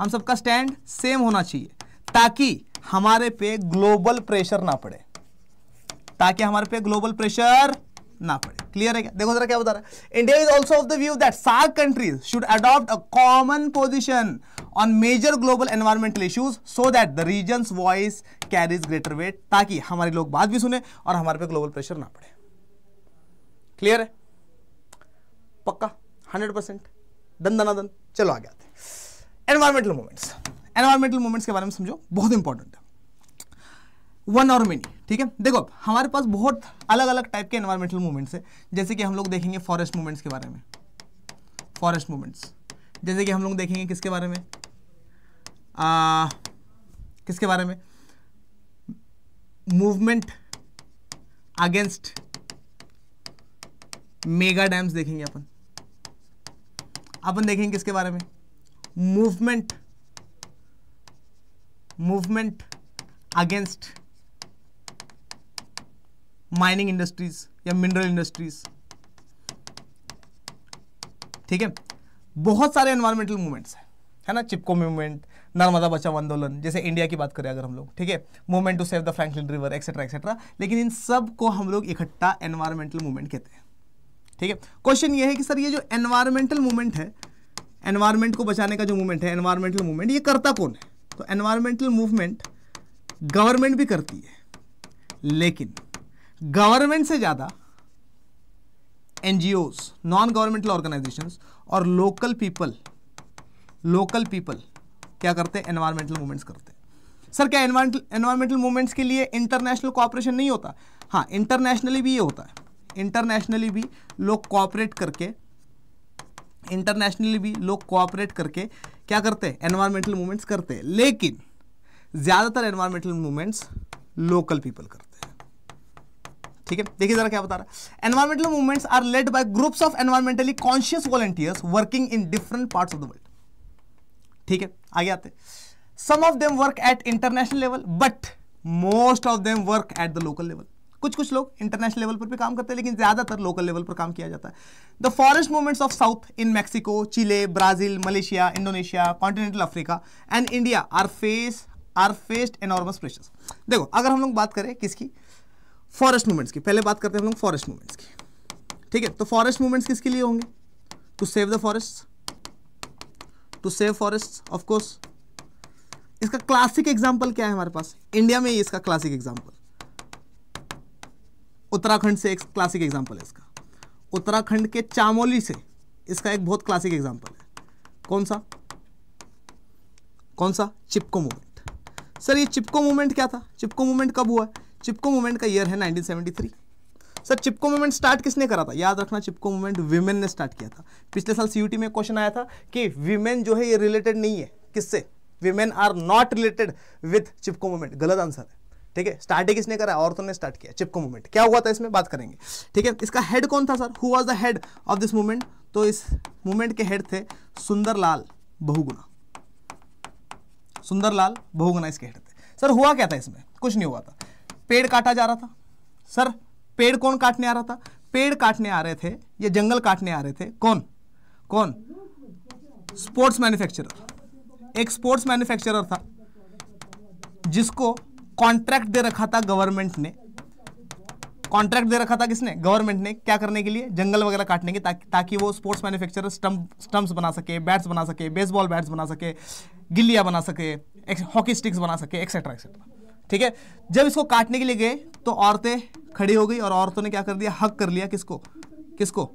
हम सबका स्टैंड सेम होना चाहिए ताकि हमारे पे ग्लोबल प्रेशर ना पड़े ताकि हमारे पे ग्लोबल प्रेशर ना पड़े क्लियर है क्या देखो जरा क्या बता रहा है India is also of the view that SAARC countries should adopt a common position on major global environmental issues so that the region voice carries greater weight ताकि हमारे लोग बात भी सुने और हमारे पे ग्लोबल प्रेशर ना पड़े क्लियर है पक्का हंड्रेड परसेंट दन दना दन चलो आगे आते हैं एनवायरमेंटल मूवमेंट्स एनवायरमेंटल मूवमेंट्स के बारे में समझो बहुत इंपॉर्टेंट है वन और मेनी ठीक है देखो हमारे पास बहुत अलग अलग टाइप के एनवायरमेंटल मूवमेंट्स है जैसे कि हम लोग देखेंगे फॉरेस्ट मूवमेंट्स के बारे में फॉरेस्ट मूवमेंट्स जैसे कि हम लोग देखेंगे किसके बारे में आ, किसके बारे में मूवमेंट अगेंस्ट मेगा डैम्स देखेंगे अपन अपन देखेंगे किसके बारे में movement movement against mining industries या मिनरल इंडस्ट्रीज ठीक है बहुत सारे एनवायरमेंटल मूवमेंट्स हैं है ना चिपको मूवमेंट नर्मदा बचाव आंदोलन जैसे इंडिया की बात करें अगर हम लोग ठीक है movement to save the Franklin river etcetera etcetera लेकिन इन सब को हम लोग इकट्ठा एनवायरमेंटल मूवमेंट कहते हैं ठीक है क्वेश्चन ये है कि सर ये जो एनवायरमेंटल मूवमेंट है एनवायरमेंट को बचाने का जो मूवमेंट है एनवायरमेंटल मूवमेंट ये करता कौन है तो एनवायरमेंटल मूवमेंट गवर्नमेंट भी करती है लेकिन गवर्नमेंट से ज़्यादा एनजीओस नॉन गवर्नमेंटल ऑर्गेनाइजेशंस और लोकल पीपल लोकल पीपल क्या करते हैं एनवायरमेंटल मूवमेंट्स करते हैं सर क्या एनवायरमेंटल मूवमेंट्स के लिए इंटरनेशनल कॉपरेशन नहीं होता हाँ इंटरनेशनली भी ये होता है इंटरनेशनली भी लोग कॉपरेट करके इंटरनेशनली भी लोग कोऑपरेट करके क्या करते हैं एनवायरमेंटल मूवमेंट्स करते हैं लेकिन ज़्यादातर एनवायरमेंटल मूवमेंट्स लोकल पीपल करते हैं ठीक है देखिए जरा क्या बता रहा है environmental movements are led by groups of environmentally conscious volunteers working in different part of the world ठीक है आगे आते some of them work at international level but most of them work at the local level कुछ कुछ लोग international level पर भी काम करते हैं लेकिन ज़्यादातर लोकल लेवल पर काम किया जाता है the forest movements of south in Mexico Chile Brazil Malaysia Indonesia continental Africa and India are face are faced enormous pressure देखो अगर हम लोग बात करें किसकी फॉरेस्ट मूवमेंट्स की पहले बात करते हैं हम लोग फॉरेस्ट मूवमेंट्स की ठीक है तो फॉरेस्ट मूवमेंट्स किसके लिए होंगे to save the forest to save forest of course classic classic एग्जाम्पल क्या है हमारे पास इंडिया में ही इसका क्लासिक एग्जाम्पल उत्तराखंड से एक क्लासिक एग्जाम्पल है इसका उत्तराखंड के चामोली से इसका एक बहुत क्लासिक एग्जाम्पल है कौन सा कौन सा चिपको मूवमेंट सर ये चिपको मूवमेंट क्या था चिपको मूवमेंट कब हुआ चिपको मूवमेंट का ईयर है 1973 सर चिपको मूवमेंट स्टार्ट किसने करा था याद रखना चिपको मूवमेंट विमेन ने स्टार्ट किया था पिछले साल सी में क्वेश्चन आया था कि विमेन जो है ये रिलेटेड नहीं है किससे women are not related with Chipko movement गलत आंसर है ठीक है स्टार्ट किसने करा औरतों ने स्टार्ट किया चिपको मूवमेंट क्या हुआ था इसमें बात करेंगे ठीक है इसका हेड कौन था sir who was the head of this movement तो इस मूवमेंट के हेड थे सुंदरलाल बहुगुना सुंदरलाल बहुगुना इसके हेड थे सर हुआ क्या था इसमें कुछ नहीं हुआ था पेड़ काटा जा रहा था सर पेड़ कौन काटने आ रहा था पेड़ काटने आ रहे थे या जंगल काटने आ रहे थे कौन कौन स्पोर्ट्स मैन्युफैक्चरर एक स्पोर्ट्स मैन्युफैक्चरर था जिसको कॉन्ट्रैक्ट दे रखा था गवर्नमेंट ने कॉन्ट्रैक्ट दे रखा था किसने गवर्नमेंट ने क्या करने के लिए जंगल वगैरह काटने के ताकि ताकि वो स्पोर्ट्स मैन्युफैक्चरर स्टम्प स्टम्प्स बना सके बैट्स बना सके बेसबॉल बैट्स बना सके गिल्लियाँ बना सके हॉकी स्टिक्स बना सके एक्सेट्रा एक्सेट्रा ठीक है जब इसको काटने के लिए गए तो औरतें खड़ी हो गई और औरतों ने क्या कर दिया हक कर लिया किसको किसको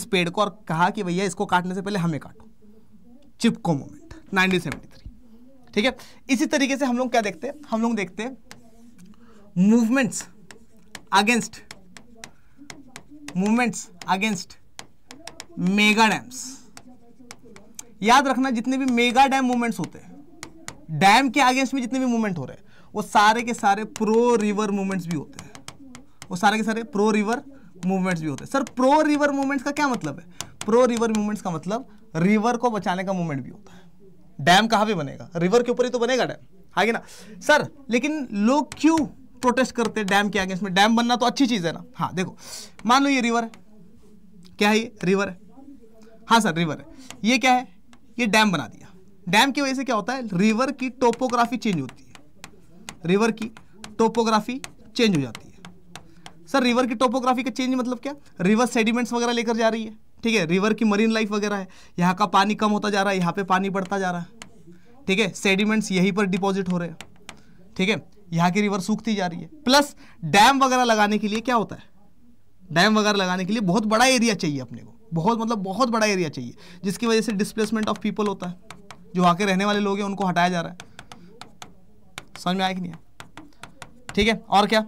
इस पेड़ को और कहा कि भैया इसको काटने से पहले हमें काटो चिपको मोमेंट नाइनटीन ठीक है इसी तरीके से हम लोग क्या देखते हैं हम लोग देखते हैं movements against movements against mega dams याद रखना जितने भी मेगा डैम मूवमेंट्स होते हैं डैम के अगेंस्ट में जितने भी मूवमेंट हो रहे हैं वो सारे के सारे प्रो रिवर मूवमेंट्स भी होते हैं वो सारे के सारे प्रो रिवर मूवमेंट्स भी होते हैं सर प्रो रिवर मूवमेंट्स का क्या मतलब है प्रो रिवर मूवमेंट्स का मतलब रिवर को बचाने का मूवमेंट भी होता है डैम कहाँ पे बनेगा रिवर के ऊपर ही तो बनेगा डैम आगे ना सर लेकिन लोग क्यों प्रोटेस्ट करते डैम के आगे इसमें डैम बनना तो अच्छी चीज़ है ना हाँ देखो मान लो ये रिवर है क्या है ये रिवर है हाँ सर रिवर है ये क्या है ये डैम बना दिया डैम की वजह से क्या होता है रिवर की टोपोग्राफी चेंज होती है रिवर की टोपोग्राफी चेंज हो जाती है सर रिवर की टोपोग्राफी का चेंज मतलब क्या रिवर सेडिमेंट्स वगैरह लेकर जा रही है ठीक है रिवर की मरीन लाइफ वगैरह है यहाँ का पानी कम होता जा रहा है यहाँ पे पानी बढ़ता जा रहा है ठीक है सेडिमेंट्स यहीं पर डिपॉजिट हो रहे हैं ठीक है यहाँ की रिवर सूखती जा रही है प्लस डैम वगैरह लगाने के लिए क्या होता है डैम वगैरह लगाने के लिए बहुत बड़ा एरिया चाहिए अपने को बहुत मतलब बहुत बड़ा एरिया चाहिए जिसकी वजह से डिस्प्लेसमेंट ऑफ पीपल होता है जो वहाँ के रहने वाले लोग हैं उनको हटाया जा रहा है समझ में आया कि नहीं ठीक है और क्या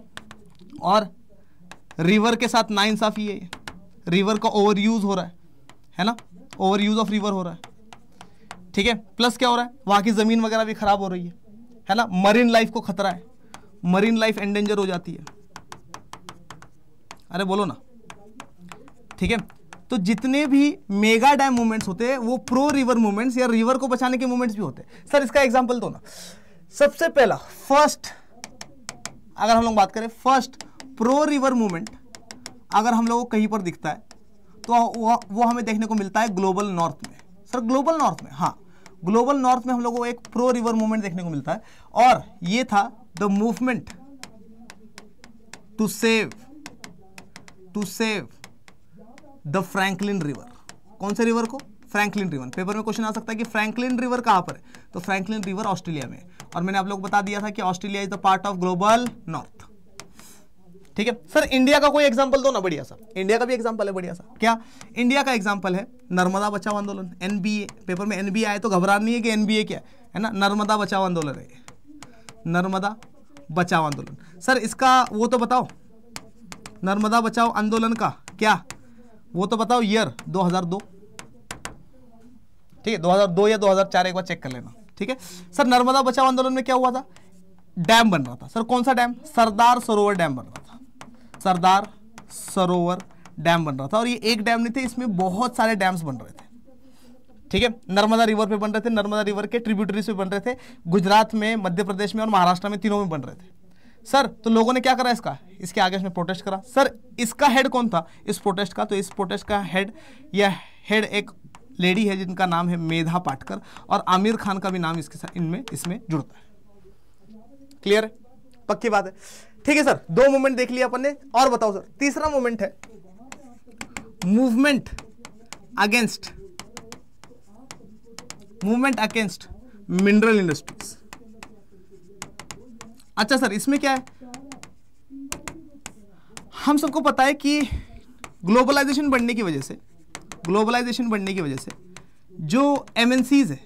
और रिवर के साथ ना इंसाफी है रिवर का ओवर यूज़ हो रहा है है ना ओवर यूज़ ऑफ रिवर हो रहा है ठीक है प्लस क्या हो रहा है वहाँ की ज़मीन वगैरह भी ख़राब हो रही है है ना मरीन लाइफ को खतरा है मरीन लाइफ एंडेंजर हो जाती है अरे बोलो ना ठीक है तो जितने भी मेगा डैम मूवमेंट्स होते हैं वो प्रो रिवर मूवमेंट्स या रिवर को बचाने के मूवमेंट्स भी होते हैं सर इसका एग्जांपल दो ना सबसे पहला फर्स्ट अगर हम लोग बात करें फर्स्ट प्रो रिवर मूवमेंट अगर हम लोग कहीं पर दिखता है तो वो, वो हमें देखने को मिलता है ग्लोबल नॉर्थ में सर ग्लोबल नॉर्थ में हाँ ग्लोबल नॉर्थ में हम लोगों को एक प्रो रिवर मूवमेंट देखने को मिलता है और ये था the movement to save to save the Franklin river कौन से रिवर को फ्रैंकलिन रिवर पेपर में क्वेश्चन आ सकता है कि फ्रैंकलिन रिवर कहां पर है तो फ्रैंकलिन रिवर ऑस्ट्रेलिया में और मैंने आप लोग बता दिया था कि Australia is the part of global north ठीक है सर इंडिया का कोई एग्जाम्पल दो ना बढ़िया सा इंडिया का भी एग्जाम्पल है बढ़िया सा क्या इंडिया का एग्जाम्पल है नर्मदा बचाओ आंदोलन एनबीए पेपर में एनबीए आए तो घबरा नहीं है कि एनबीए क्या है ना नर्मदा बचाओ आंदोलन है नर्मदा बचाओ आंदोलन सर इसका वो तो बताओ नर्मदा बचाओ आंदोलन का क्या वो तो बताओ ईयर 2002 ठीक है 2002 या 2004 एक बार चेक कर लेना ठीक है सर नर्मदा बचाओ आंदोलन में क्या हुआ था डैम बन रहा था सर कौन सा डैम सरदार सरोवर डैम बन रहा था सरदार सरोवर डैम बन रहा था और ये एक डैम नहीं थे इसमें बहुत सारे डैम्स बन रहे थे ठीक है नर्मदा रिवर पे बन रहे थे नर्मदा रिवर के ट्रिब्यूटरीज पे बन रहे थे गुजरात में मध्य प्रदेश में और महाराष्ट्र में तीनों में बन रहे थे सर तो लोगों ने क्या करा इसका इसके आगे इसमें प्रोटेस्ट करा सर इसका हेड कौन था इस प्रोटेस्ट का तो इस प्रोटेस्ट का हेड या हेड एक लेडी है जिनका नाम है मेधा पाटकर और आमिर खान का भी नाम इसके साथ इनमें इसमें जुड़ता है क्लियर है पक्की बात है ठीक है सर दो मूवमेंट देख लिया अपन ने और बताओ सर तीसरा मूवमेंट है movement against movement against mineral industries अच्छा सर इसमें क्या है हम सबको पता है कि ग्लोबलाइजेशन बढ़ने की वजह से ग्लोबलाइजेशन बढ़ने की वजह से जो एम है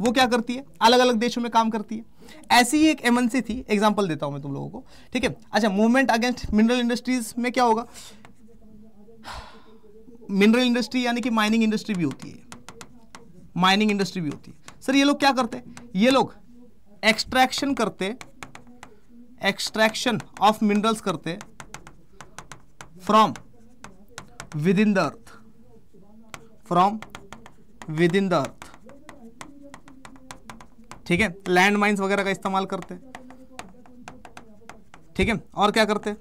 वो क्या करती है अलग अलग देशों में काम करती है ऐसी ही एक एम थी एग्जाम्पल देता हूं मैं तुम लोगों को ठीक है अच्छा मूवमेंट अगेंस्ट मिनरल इंडस्ट्रीज में क्या होगा मिनरल इंडस्ट्री यानी कि माइनिंग इंडस्ट्री भी होती है माइनिंग इंडस्ट्री भी होती है सर ये लोग क्या करते हैं ये लोग एक्सट्रैक्शन करते एक्सट्रैक्शन ऑफ मिनरल्स करते from within the earth from within the earth ठीक है लैंड माइन्स वगैरह का इस्तेमाल करते ठीक है और क्या करते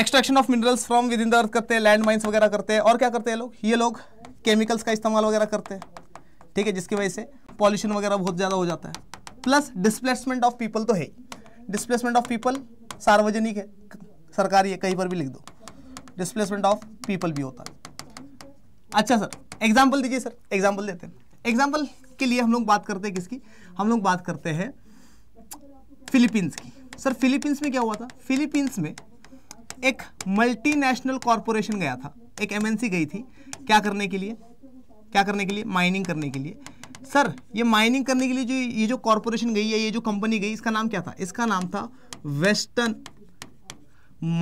extraction of minerals from within the earth करते हैं लैंड माइन्स वगैरह करते हैं और क्या करते हैं लोग ये लोग केमिकल्स का इस्तेमाल वगैरह करते हैं ठीक है जिसकी वजह से पॉल्यूशन वगैरह बहुत ज़्यादा हो जाता है प्लस डिस्प्लेसमेंट ऑफ पीपल तो है ही डिस्प्लेसमेंट ऑफ पीपल सार्वजनिक है सरकारी है कहीं पर भी लिख दो डिस्प्लेसमेंट ऑफ पीपल भी होता है अच्छा सर एग्जाम्पल दीजिए सर एग्जाम्पल देते हैं एग्जाम्पल के लिए हम लोग बात करते हैं किसकी हम लोग बात करते हैं फिलीपींस की सर फिलीपींस में क्या हुआ था फिलीपींस में एक मल्टीनेशनल कॉरपोरेशन गया था एक एमएनसी गई थी क्या करने के लिए क्या करने के लिए माइनिंग करने के लिए सर ये माइनिंग करने के लिए जो ये जो कॉरपोरेशन गई है ये जो कंपनी गई इसका नाम क्या था इसका नाम था वेस्टर्न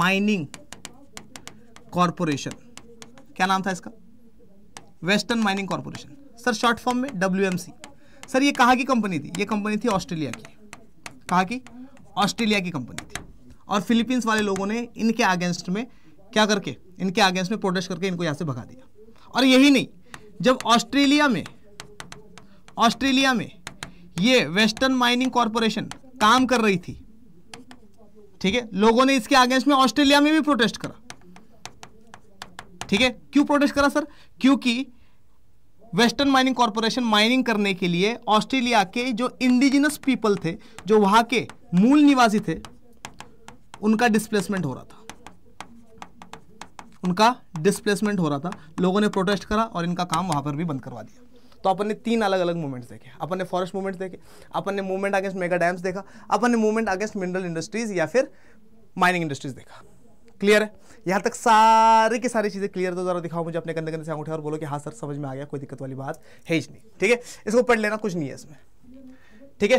माइनिंग कॉरपोरेशन क्या नाम था इसका western mining corporation sir short form में डब्ल्यू सर ये कहाँ की कंपनी थी ये कंपनी थी ऑस्ट्रेलिया की कहाँ की ऑस्ट्रेलिया की कंपनी थी और फिलीपींस वाले लोगों ने इनके अगेंस्ट में क्या करके इनके अगेंस्ट में प्रोटेस्ट करके इनको यहाँ से भगा दिया और यही नहीं जब ऑस्ट्रेलिया में ऑस्ट्रेलिया में ये वेस्टर्न माइनिंग कॉरपोरेशन काम कर रही थी ठीक है लोगों ने इसके अगेंस्ट में ऑस्ट्रेलिया में भी प्रोटेस्ट करा ठीक है क्यों प्रोटेस्ट करा सर क्योंकि वेस्टर्न माइनिंग कॉरपोरेशन माइनिंग करने के लिए ऑस्ट्रेलिया के जो इंडिजिनस पीपल थे जो वहां के मूल निवासी थे उनका डिस्प्लेसमेंट हो रहा था उनका डिस्प्लेसमेंट हो रहा था लोगों ने प्रोटेस्ट करा और इनका काम वहाँ पर भी बंद करवा दिया तो अपन ने तीन अलग अलग मूवमेंट्स देखे अपन ने फॉरेस्ट मूवमेंट्स देखे अपन ने मूवमेंट अगेंस्ट मेगा डैम्स देखा अपन ने मूवमेंट अगेंस्ट मिनरल इंडस्ट्रीज या फिर माइनिंग इंडस्ट्रीज देखा क्लियर है यहाँ तक सारी की सारी चीज़ें क्लियर तो जरा दिखाओ मुझे अपने कंधे कंधे से अंगूठे और बोलो कि हाँ सर समझ में आ गया कोई दिक्कत वाली बात है ही नहीं ठीक है इसको पढ़ लेना कुछ नहीं है इसमें ठीक है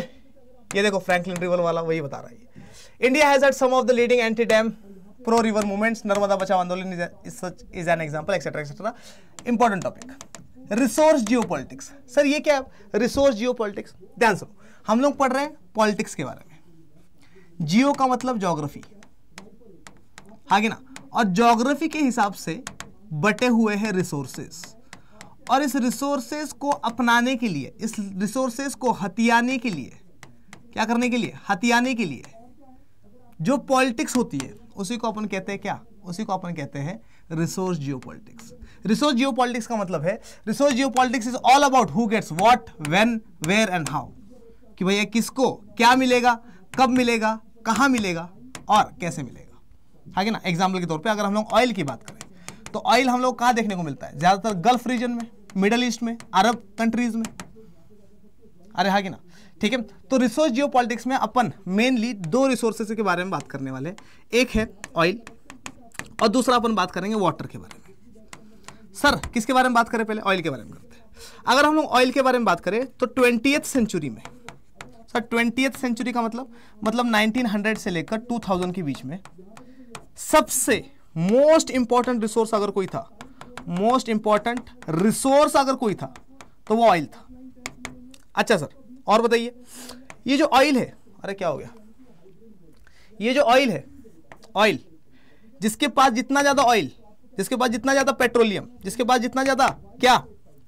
ये देखो फ्रैंकलिन रिवर वाला वही बता रहा है India has at some of the leading anti dam pro river movements Narmada Bachao Andolan is an example etcetera etcetera important topic resource geopolitics sir ये क्या है रिसोर्स जियो पॉलिटिक्स ध्यान सुनो हम लोग पढ़ रहे हैं पॉलिटिक्स के बारे में जियो का मतलब जोग्राफी आगे ना और जोग्राफी के हिसाब से बटे हुए हैं रिसोर्सेस और इस रिसोर्सेज को अपनाने के लिए इस रिसोर्सेस को हथियाने के लिए क्या करने के लिए हथियाने के लिए जो पॉलिटिक्स होती है उसी को अपन कहते हैं क्या उसी को अपन कहते हैं रिसोर्स जियोपॉलिटिक्स रिसोर्स जियोपॉलिटिक्स का मतलब है resource geopolitics is all about who gets what when where and how कि भैया किसको क्या मिलेगा कब मिलेगा कहाँ मिलेगा और कैसे मिलेगा है ना एग्जाम्पल के तौर पर अगर हम लोग ऑयल की बात करें तो ऑयल हम लोग कहाँ देखने को मिलता है ज़्यादातर गल्फ रीजन में मिडल ईस्ट में अरब कंट्रीज में अरे हाँ ना ठीक है तो रिसोर्स जियो में अपन मेनली दो रिसोर्सेस के बारे में बात करने वाले हैं एक है ऑयल और दूसरा अपन बात करेंगे वाटर के बारे में सर किसके बारे में बात करें पहले ऑयल के बारे में करते हैं अगर हम लोग ऑयल के बारे में बात करें तो ट्वेंटी सेंचुरी में सर ट्वेंटी सेंचुरी का मतलब मतलब 1900 से लेकर 2000 के बीच में सबसे मोस्ट इंपॉर्टेंट रिसोर्स अगर कोई था मोस्ट इंपॉर्टेंट रिसोर्स अगर कोई था तो वो ऑयल था अच्छा सर और बताइए ये जो ऑयल है अरे क्या हो गया ये जो ऑयल है ऑयल जिसके पास जितना ज़्यादा ऑयल जिसके पास जितना ज़्यादा पेट्रोलियम जिसके पास जितना ज़्यादा क्या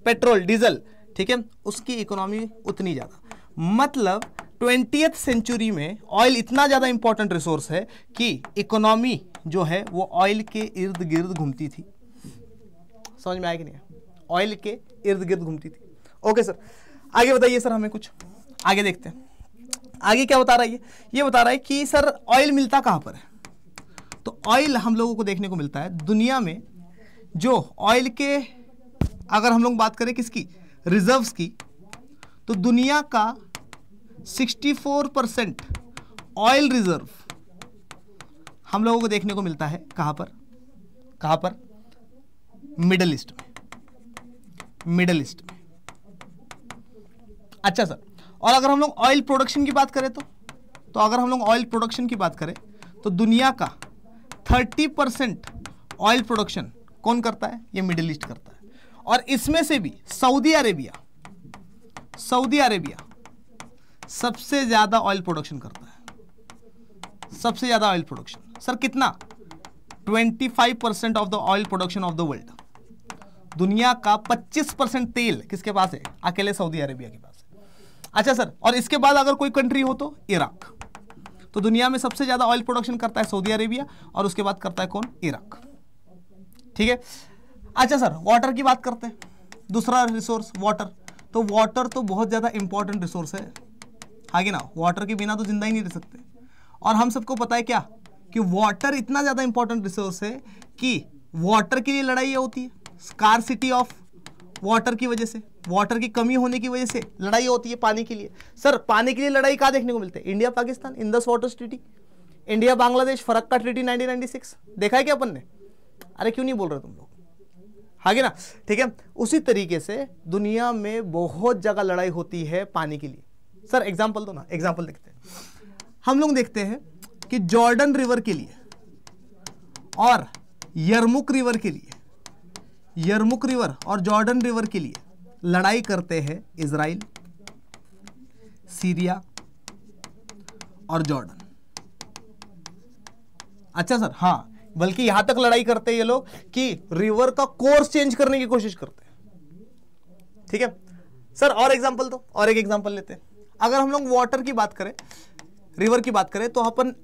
पेट्रोल डीजल ठीक है उसकी इकोनॉमी उतनी ज़्यादा मतलब ट्वेंटी सेंचुरी में ऑयल इतना ज़्यादा इंपॉर्टेंट रिसोर्स है कि इकोनॉमी जो है वो ऑयल के इर्द गिर्द घूमती थी समझ में आया कि नहीं ऑयल के इर्द गिर्द घूमती थी ओके सर आगे बताइए सर हमें कुछ आगे देखते हैं आगे क्या बता रहा है ये बता रहा है कि सर ऑयल मिलता कहाँ पर है तो ऑयल हम लोगों को देखने को मिलता है दुनिया में जो ऑयल के अगर हम लोग बात करें किसकी रिजर्व्स की तो दुनिया का 64 परसेंट ऑयल रिजर्व हम लोगों को देखने को मिलता है कहाँ पर कहाँ पर मिडल ईस्ट में मिडल ईस्ट अच्छा सर और अगर हम लोग ऑयल प्रोडक्शन की बात करें तो तो अगर हम लोग ऑयल प्रोडक्शन की बात करें तो दुनिया का 30 परसेंट ऑयल प्रोडक्शन कौन करता है ये मिडिल ईस्ट करता है और इसमें से भी सऊदी अरेबिया सऊदी अरेबिया सबसे ज़्यादा ऑयल प्रोडक्शन करता है सबसे ज़्यादा ऑयल प्रोडक्शन सर कितना 25 percent of the oil production of the world दुनिया का 25 परसेंट तेल किसके पास है अकेले सऊदी अरेबिया के पास अच्छा सर और इसके बाद अगर कोई कंट्री हो तो इराक तो दुनिया में सबसे ज़्यादा ऑयल प्रोडक्शन करता है सऊदी अरेबिया और उसके बाद करता है कौन इराक ठीक है अच्छा सर वाटर की बात करते हैं दूसरा रिसोर्स वाटर तो वाटर तो बहुत ज़्यादा इंपॉर्टेंट रिसोर्स है आगे ना वाटर के बिना तो जिंदा ही नहीं रह सकते और हम सबको पता है क्या कि वाटर इतना ज़्यादा इंपॉर्टेंट रिसोर्स है कि वाटर के लिए लड़ाई होती है स्कार सिटी ऑफ वाटर की वजह से वाटर की कमी होने की वजह से लड़ाई होती है पानी के लिए सर पानी के लिए लड़ाई कहाँ देखने को मिलते हैं India Pakistan Indus water treaty India Bangladesh Farakka का ट्रीटी सिक्स देखा है क्या अपन ने अरे क्यों नहीं बोल रहे तुम लोग आगे हाँ ना ठीक है उसी तरीके से दुनिया में बहुत जगह लड़ाई होती है पानी के लिए सर एग्जाम्पल दो ना एग्जाम्पल देखते हैं हम लोग देखते हैं कि जॉर्डन रिवर के लिए और यरमुक रिवर के लिए यरमुक रिवर और जॉर्डन रिवर के लिए लड़ाई करते हैं इसराइल सीरिया और जॉर्डन अच्छा सर हाँ बल्कि यहां तक लड़ाई करते हैं ये लोग कि रिवर का कोर्स चेंज करने की कोशिश करते हैं ठीक है सर और एग्जांपल दो और एक एग्जांपल लेते हैं अगर हम लोग वाटर की बात करें रिवर की बात करें तो अपन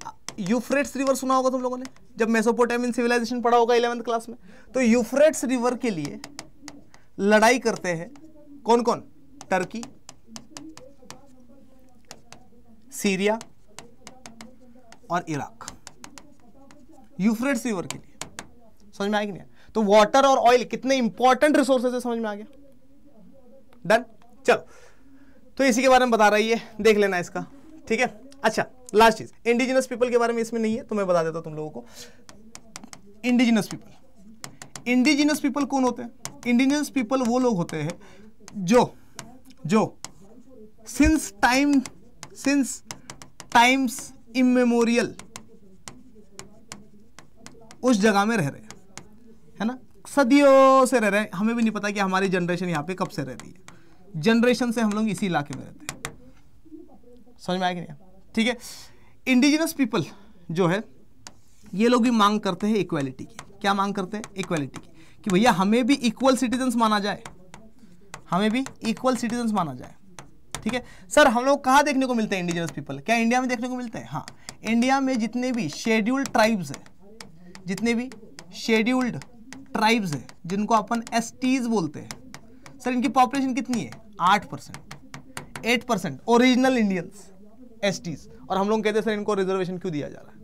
यूफ्रेट्स रिवर सुना होगा तुम लोगों ने जब मेसोपोटामियन सिविलाइजेशन पढ़ा होगा इलेवंथ क्लास में तो यूफ्रेट्स रिवर के लिए लड़ाई करते हैं कौन कौन टर्की सीरिया और इराक यूफ्रेट्स रिवर के लिए समझ में आया कि नहीं तो वाटर और ऑयल कितने इंपॉर्टेंट रिसोर्सेज है समझ में आ गया डन चलो तो इसी के बारे में बता रही है देख लेना इसका ठीक है अच्छा लास्ट चीज इंडिजिनस पीपल के बारे में इसमें नहीं है तो मैं बता देता तुम लोगों को इंडिजिनस पीपल इंडिजिनस पीपल कौन होते हैं इंडिजिनस पीपल वो लोग होते हैं जो जो since time since times immemorial उस जगह में रह रहे हैं है ना सदियों से रह रहे हैं हमें भी नहीं पता कि हमारी जनरेशन यहां पे कब से रह रही है जनरेशन से हम लोग इसी इलाके में रहते हैं समझ में आएगा नहीं ठीक है इंडिजिनस पीपल जो है ये लोग भी मांग करते हैं इक्वालिटी की क्या मांग करते हैं इक्वालिटी की कि भैया हमें भी इक्वल सिटीजन्स माना जाए हमें भी इक्वल सिटीजन्स माना जाए ठीक है सर हम लोग कहाँ देखने को मिलते हैं इंडिजिनस पीपल क्या इंडिया में देखने को मिलते हैं हाँ इंडिया में जितने भी शेड्यूल्ड ट्राइब्स हैं जितने भी शेड्यूल्ड ट्राइब्स हैं जिनको अपन एस बोलते हैं सर इनकी पॉपुलेशन कितनी है आठ percent eight percent original Indians एस और हम लोग कहते हैं सर इनको रिजर्वेशन क्यों दिया जा रहा है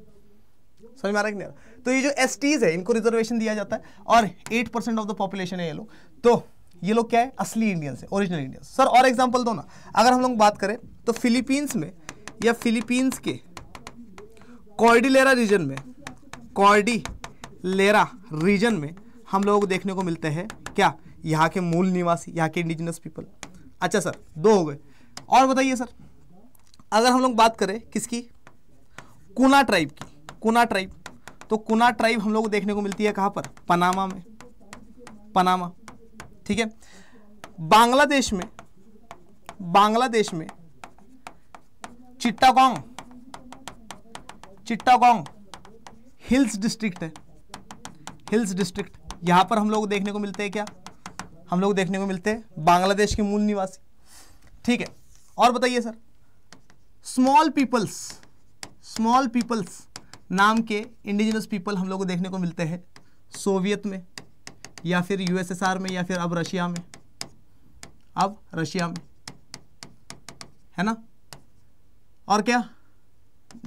समझ में आ रहा है नहीं तो ये जो एस है इनको रिजर्वेशन दिया जाता है और eight percent of the population है ये लोग तो ये लोग क्या है असली इंडियंस है ओरिजिनल इंडियंस सर और एग्जाम्पल दो ना अगर हम लोग बात करें तो फिलीपींस में या फिलीपींस के कॉर्डिलेरा रीजन में कॉर्डिलेरा रीजन में हम लोगों को देखने को मिलते हैं क्या यहाँ के मूल निवासी यहाँ के इंडिजिनस पीपल अच्छा सर दो हो गए और बताइए सर अगर हम लोग बात करें किसकी कुना ट्राइब की कुना ट्राइब तो कुना ट्राइब हम लोग देखने को मिलती है कहाँ पर पनामा में पनामा ठीक है बांग्लादेश में बांग्लादेश में चिट्टागोंग चिट्टागोंग हिल्स डिस्ट्रिक्ट है हिल्स डिस्ट्रिक्ट यहाँ पर हम लोग देखने को मिलते हैं क्या हम लोग देखने को मिलते हैं बांग्लादेश के मूल निवासी ठीक है और बताइए sir small peoples small peoples नाम के इंडिजिनस पीपल हम लोग को देखने को मिलते हैं सोवियत में या फिर यूएसएसआर में या फिर अब रशिया में अब रशिया में है ना और क्या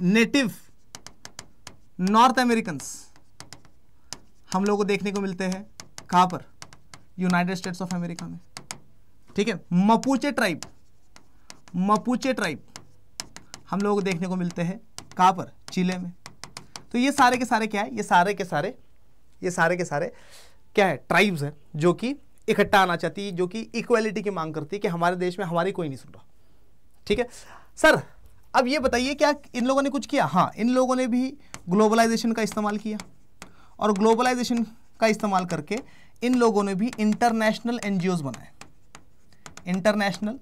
नेटिव नॉर्थ अमेरिकन्स हम लोग को देखने को मिलते हैं कहाँ पर यूनाइटेड स्टेट्स ऑफ अमेरिका में ठीक है मपूचे ट्राइब मपूचे ट्राइब हम लोगों को देखने को मिलते हैं कहाँ पर चिले में तो ये सारे के सारे क्या है ये सारे के सारे ये सारे के सारे क्या है ट्राइब्स हैं जो कि इकट्ठा आना चाहती है जो कि इक्वलिटी की मांग करती है कि हमारे देश में हमारी कोई नहीं सुन रहा ठीक है सर अब ये बताइए क्या इन लोगों ने कुछ किया हाँ इन लोगों ने भी ग्लोबलाइजेशन का इस्तेमाल किया और ग्लोबलाइजेशन का इस्तेमाल करके इन लोगों ने भी इंटरनेशनल एनजीओज बनाए इंटरनेशनल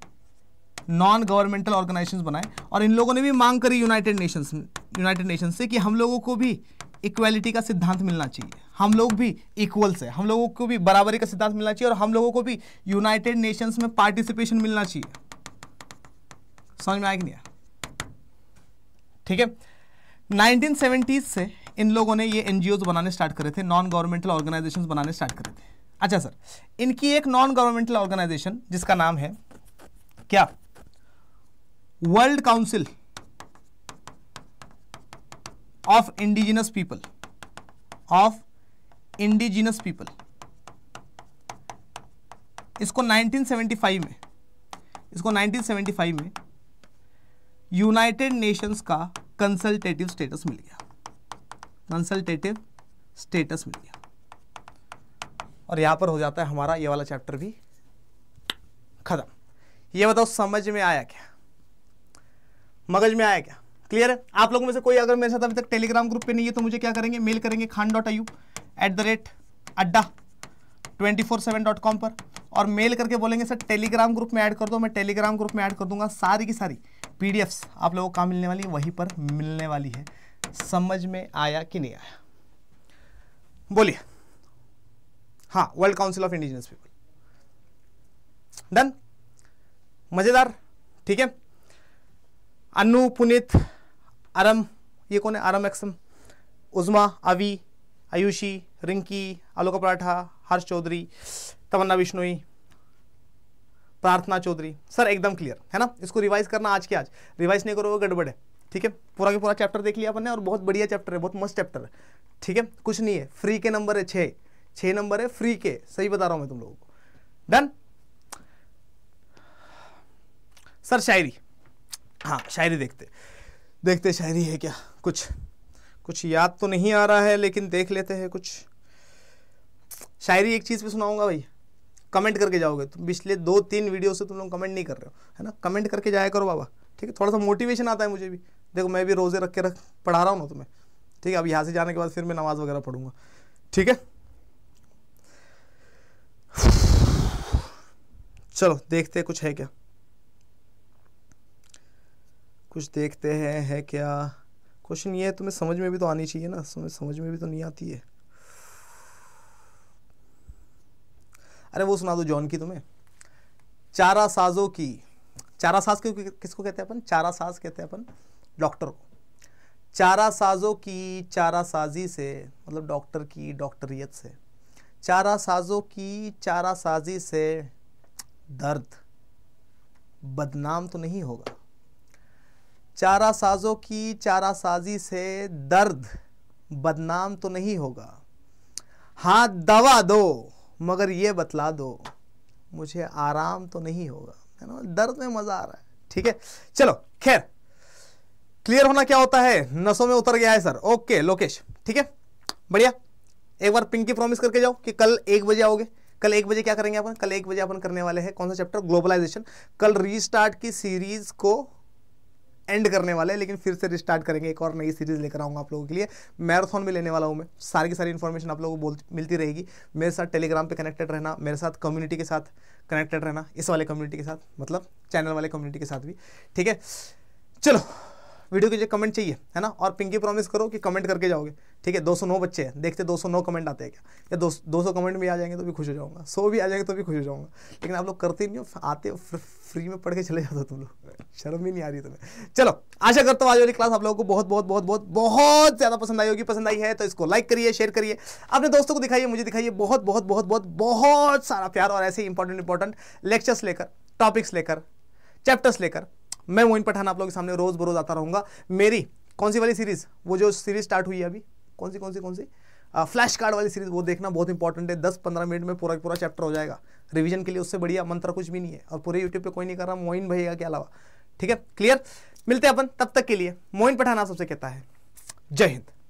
नॉन गवर्नमेंटल ऑर्गेनाइजेशन बनाए और इन लोगों ने भी मांग करी यूनाइटेड नेशंस यूनाइटेड नेशंस से कि हम लोगों को भी इक्वालिटी का सिद्धांत मिलना चाहिए हम लोग भी इक्वल्स है हम लोगों को भी बराबरी का सिद्धांत मिलना चाहिए और हम लोगों को भी यूनाइटेड नेशंस में पार्टिसिपेशन मिलना चाहिए समझ में आएगी नहीं ठीक है नाइनटीन से इन लोगों ने ये एन बनाने स्टार्ट करे थे नॉन गवर्नमेंटल ऑर्गेनाइजेशन बनाने स्टार्ट करे थे अच्छा सर इनकी एक नॉन गवर्नमेंटल ऑर्गेनाइजेशन जिसका नाम है क्या World Council of Indigenous People of Indigenous People इसको 1975 में इसको 1975 में यूनाइटेड नेशंस का कंसल्टेटिव स्टेटस मिल गया कंसल्टेटिव स्टेटस मिल गया और यहां पर हो जाता है हमारा ये वाला चैप्टर भी ख़त्म ये बताओ समझ में आया क्या मगज में आया क्या क्लियर है आप लोगों में से कोई अगर मेरे साथ अभी तक टेलीग्राम ग्रुप पे नहीं है तो मुझे क्या करेंगे मेल करेंगे Khan dot IU at the rate Adda twenty four seven dot com पर और मेल करके बोलेंगे सर टेलीग्राम ग्रुप में ऐड कर दो मैं टेलीग्राम ग्रुप में ऐड कर दूंगा सारी की सारी पी आप लोगों को कहाँ मिलने वाली है वहीं पर मिलने वाली है समझ में आया कि नहीं आया बोलिए हाँ World Council of Indigenous People done मज़ेदार ठीक है अनु पुनित अरम ये कौन है आरम एक्सम उजमा अवी आयुषी रिंकी आलोका पराठा हर्ष चौधरी तमन्ना विष्णुई प्रार्थना चौधरी सर एकदम क्लियर है ना इसको रिवाइज करना आज के आज रिवाइज नहीं करोगे गड़बड़ है ठीक है पूरा के पूरा चैप्टर देख लिया अपन ने और बहुत बढ़िया चैप्टर है बहुत मस्त चैप्टर है ठीक है कुछ नहीं है फ्री के नंबर है छः छः नंबर है फ्री के सही बता रहा हूँ मैं तुम लोगों को डन सर शायरी हाँ शायरी देखते देखते शायरी है क्या कुछ कुछ याद तो नहीं आ रहा है लेकिन देख लेते हैं कुछ शायरी एक चीज़ पे सुनाऊंगा भाई कमेंट करके जाओगे तुम पिछले दो तीन वीडियो से तुम लोग कमेंट नहीं कर रहे हो है ना कमेंट करके जाया करो बाबा ठीक है थोड़ा सा मोटिवेशन आता है मुझे भी देखो मैं भी रोज़े रख के रख पढ़ा रहा हूँ ना तुम्हें ठीक है अब यहाँ से जाने के बाद फिर मैं नमाज़ वगैरह पढ़ूंगा ठीक है चलो देखते कुछ है क्या कुछ देखते हैं है क्या क्वेश्चन ये है तुम्हें समझ में भी तो आनी चाहिए ना तुम्हें समझ में भी तो नहीं आती है अरे वो सुना दो जॉन की तुम्हें चारा साजों की चारा साज के किसको कहते हैं अपन चारा साज कहते हैं अपन डॉक्टर को चारा साजों की चारा साजी से मतलब डॉक्टर की डॉक्टरियत से चारा साजों की चारा साजी से दर्द बदनाम तो नहीं होगा चारा साजों की चारा साजी से दर्द बदनाम तो नहीं होगा हाँ दवा दो मगर ये बतला दो मुझे आराम तो नहीं होगा है ना दर्द में मज़ा आ रहा है ठीक है चलो खैर क्लियर होना क्या होता है नसों में उतर गया है सर ओके लोकेश ठीक है बढ़िया एक बार पिंकी प्रॉमिस करके जाओ कि कल एक बजे आओगे कल एक बजे क्या करेंगे अपन कल एक बजे अपन करने वाले हैं कौन सा चैप्टर ग्लोबलाइजेशन कल रीस्टार्ट की सीरीज को एंड करने वाले हैं लेकिन फिर से रिस्टार्ट करेंगे एक और नई सीरीज लेकर आऊँगा आप लोगों के लिए मैराथन भी लेने वाला हूँ मैं सारी की सारी इन्फॉर्मेशन आप लोगों को मिलती रहेगी मेरे साथ टेलीग्राम पर कनेक्टेड रहना मेरे साथ कम्युनिटी के साथ कनेक्टेड रहना इस वाले कम्युनिटी के साथ मतलब चैनल वाले कम्युनिटी के साथ भी ठीक है चलो वीडियो के लिए कमेंट चाहिए है ना और पिंकी प्रॉमिस करो कि कमेंट करके जाओगे ठीक है 209 बच्चे हैं देखते 209 कमेंट आते हैं क्या या दो 200 कमेंट भी आ जाएंगे तो भी खुश हो जाऊंगा सौ भी आ जाएंगे तो भी खुश हो जाऊंगा लेकिन आप लोग करते ही नहीं हो आते हो फ्री में पढ़ के चले जाते हो तुम लोग शर्म ही नहीं आ रही तुम्हें चलो आशा करता हूँ आज वाली क्लास आप लोगों को बहुत बहुत बहुत बहुत बहुत ज़्यादा पसंद आई होगी पसंद आई है तो इसको लाइक करिए शेयर करिए अपने दोस्तों को दिखाइए मुझे दिखाइए बहुत बहुत बहुत बहुत बहुत सारा प्यार और ऐसे इंपॉर्टेंट इंपॉर्टेंट लेक्चर्स लेकर टॉपिक्स लेकर चैप्टर्स लेकर मैं मोइन पठान आप लोगों के सामने रोज बरोज आता रहूंगा मेरी कौन सी वाली सीरीज वो जो सीरीज स्टार्ट हुई है अभी कौन सी कौन सी कौन सी फ्लैश कार्ड वाली सीरीज वो देखना बहुत इंपॉर्टेंट है दस पंद्रह मिनट में पूरा पूरा चैप्टर हो जाएगा रिवीजन के लिए उससे बढ़िया मंत्र कुछ भी नहीं है और पूरे यूट्यूब पे कोई नहीं कर रहा मोइन भैया के अलावा ठीक है क्लियर मिलते हैं अपन तब तक के लिए मोइन पठान आप सबसे कहता है जय हिंद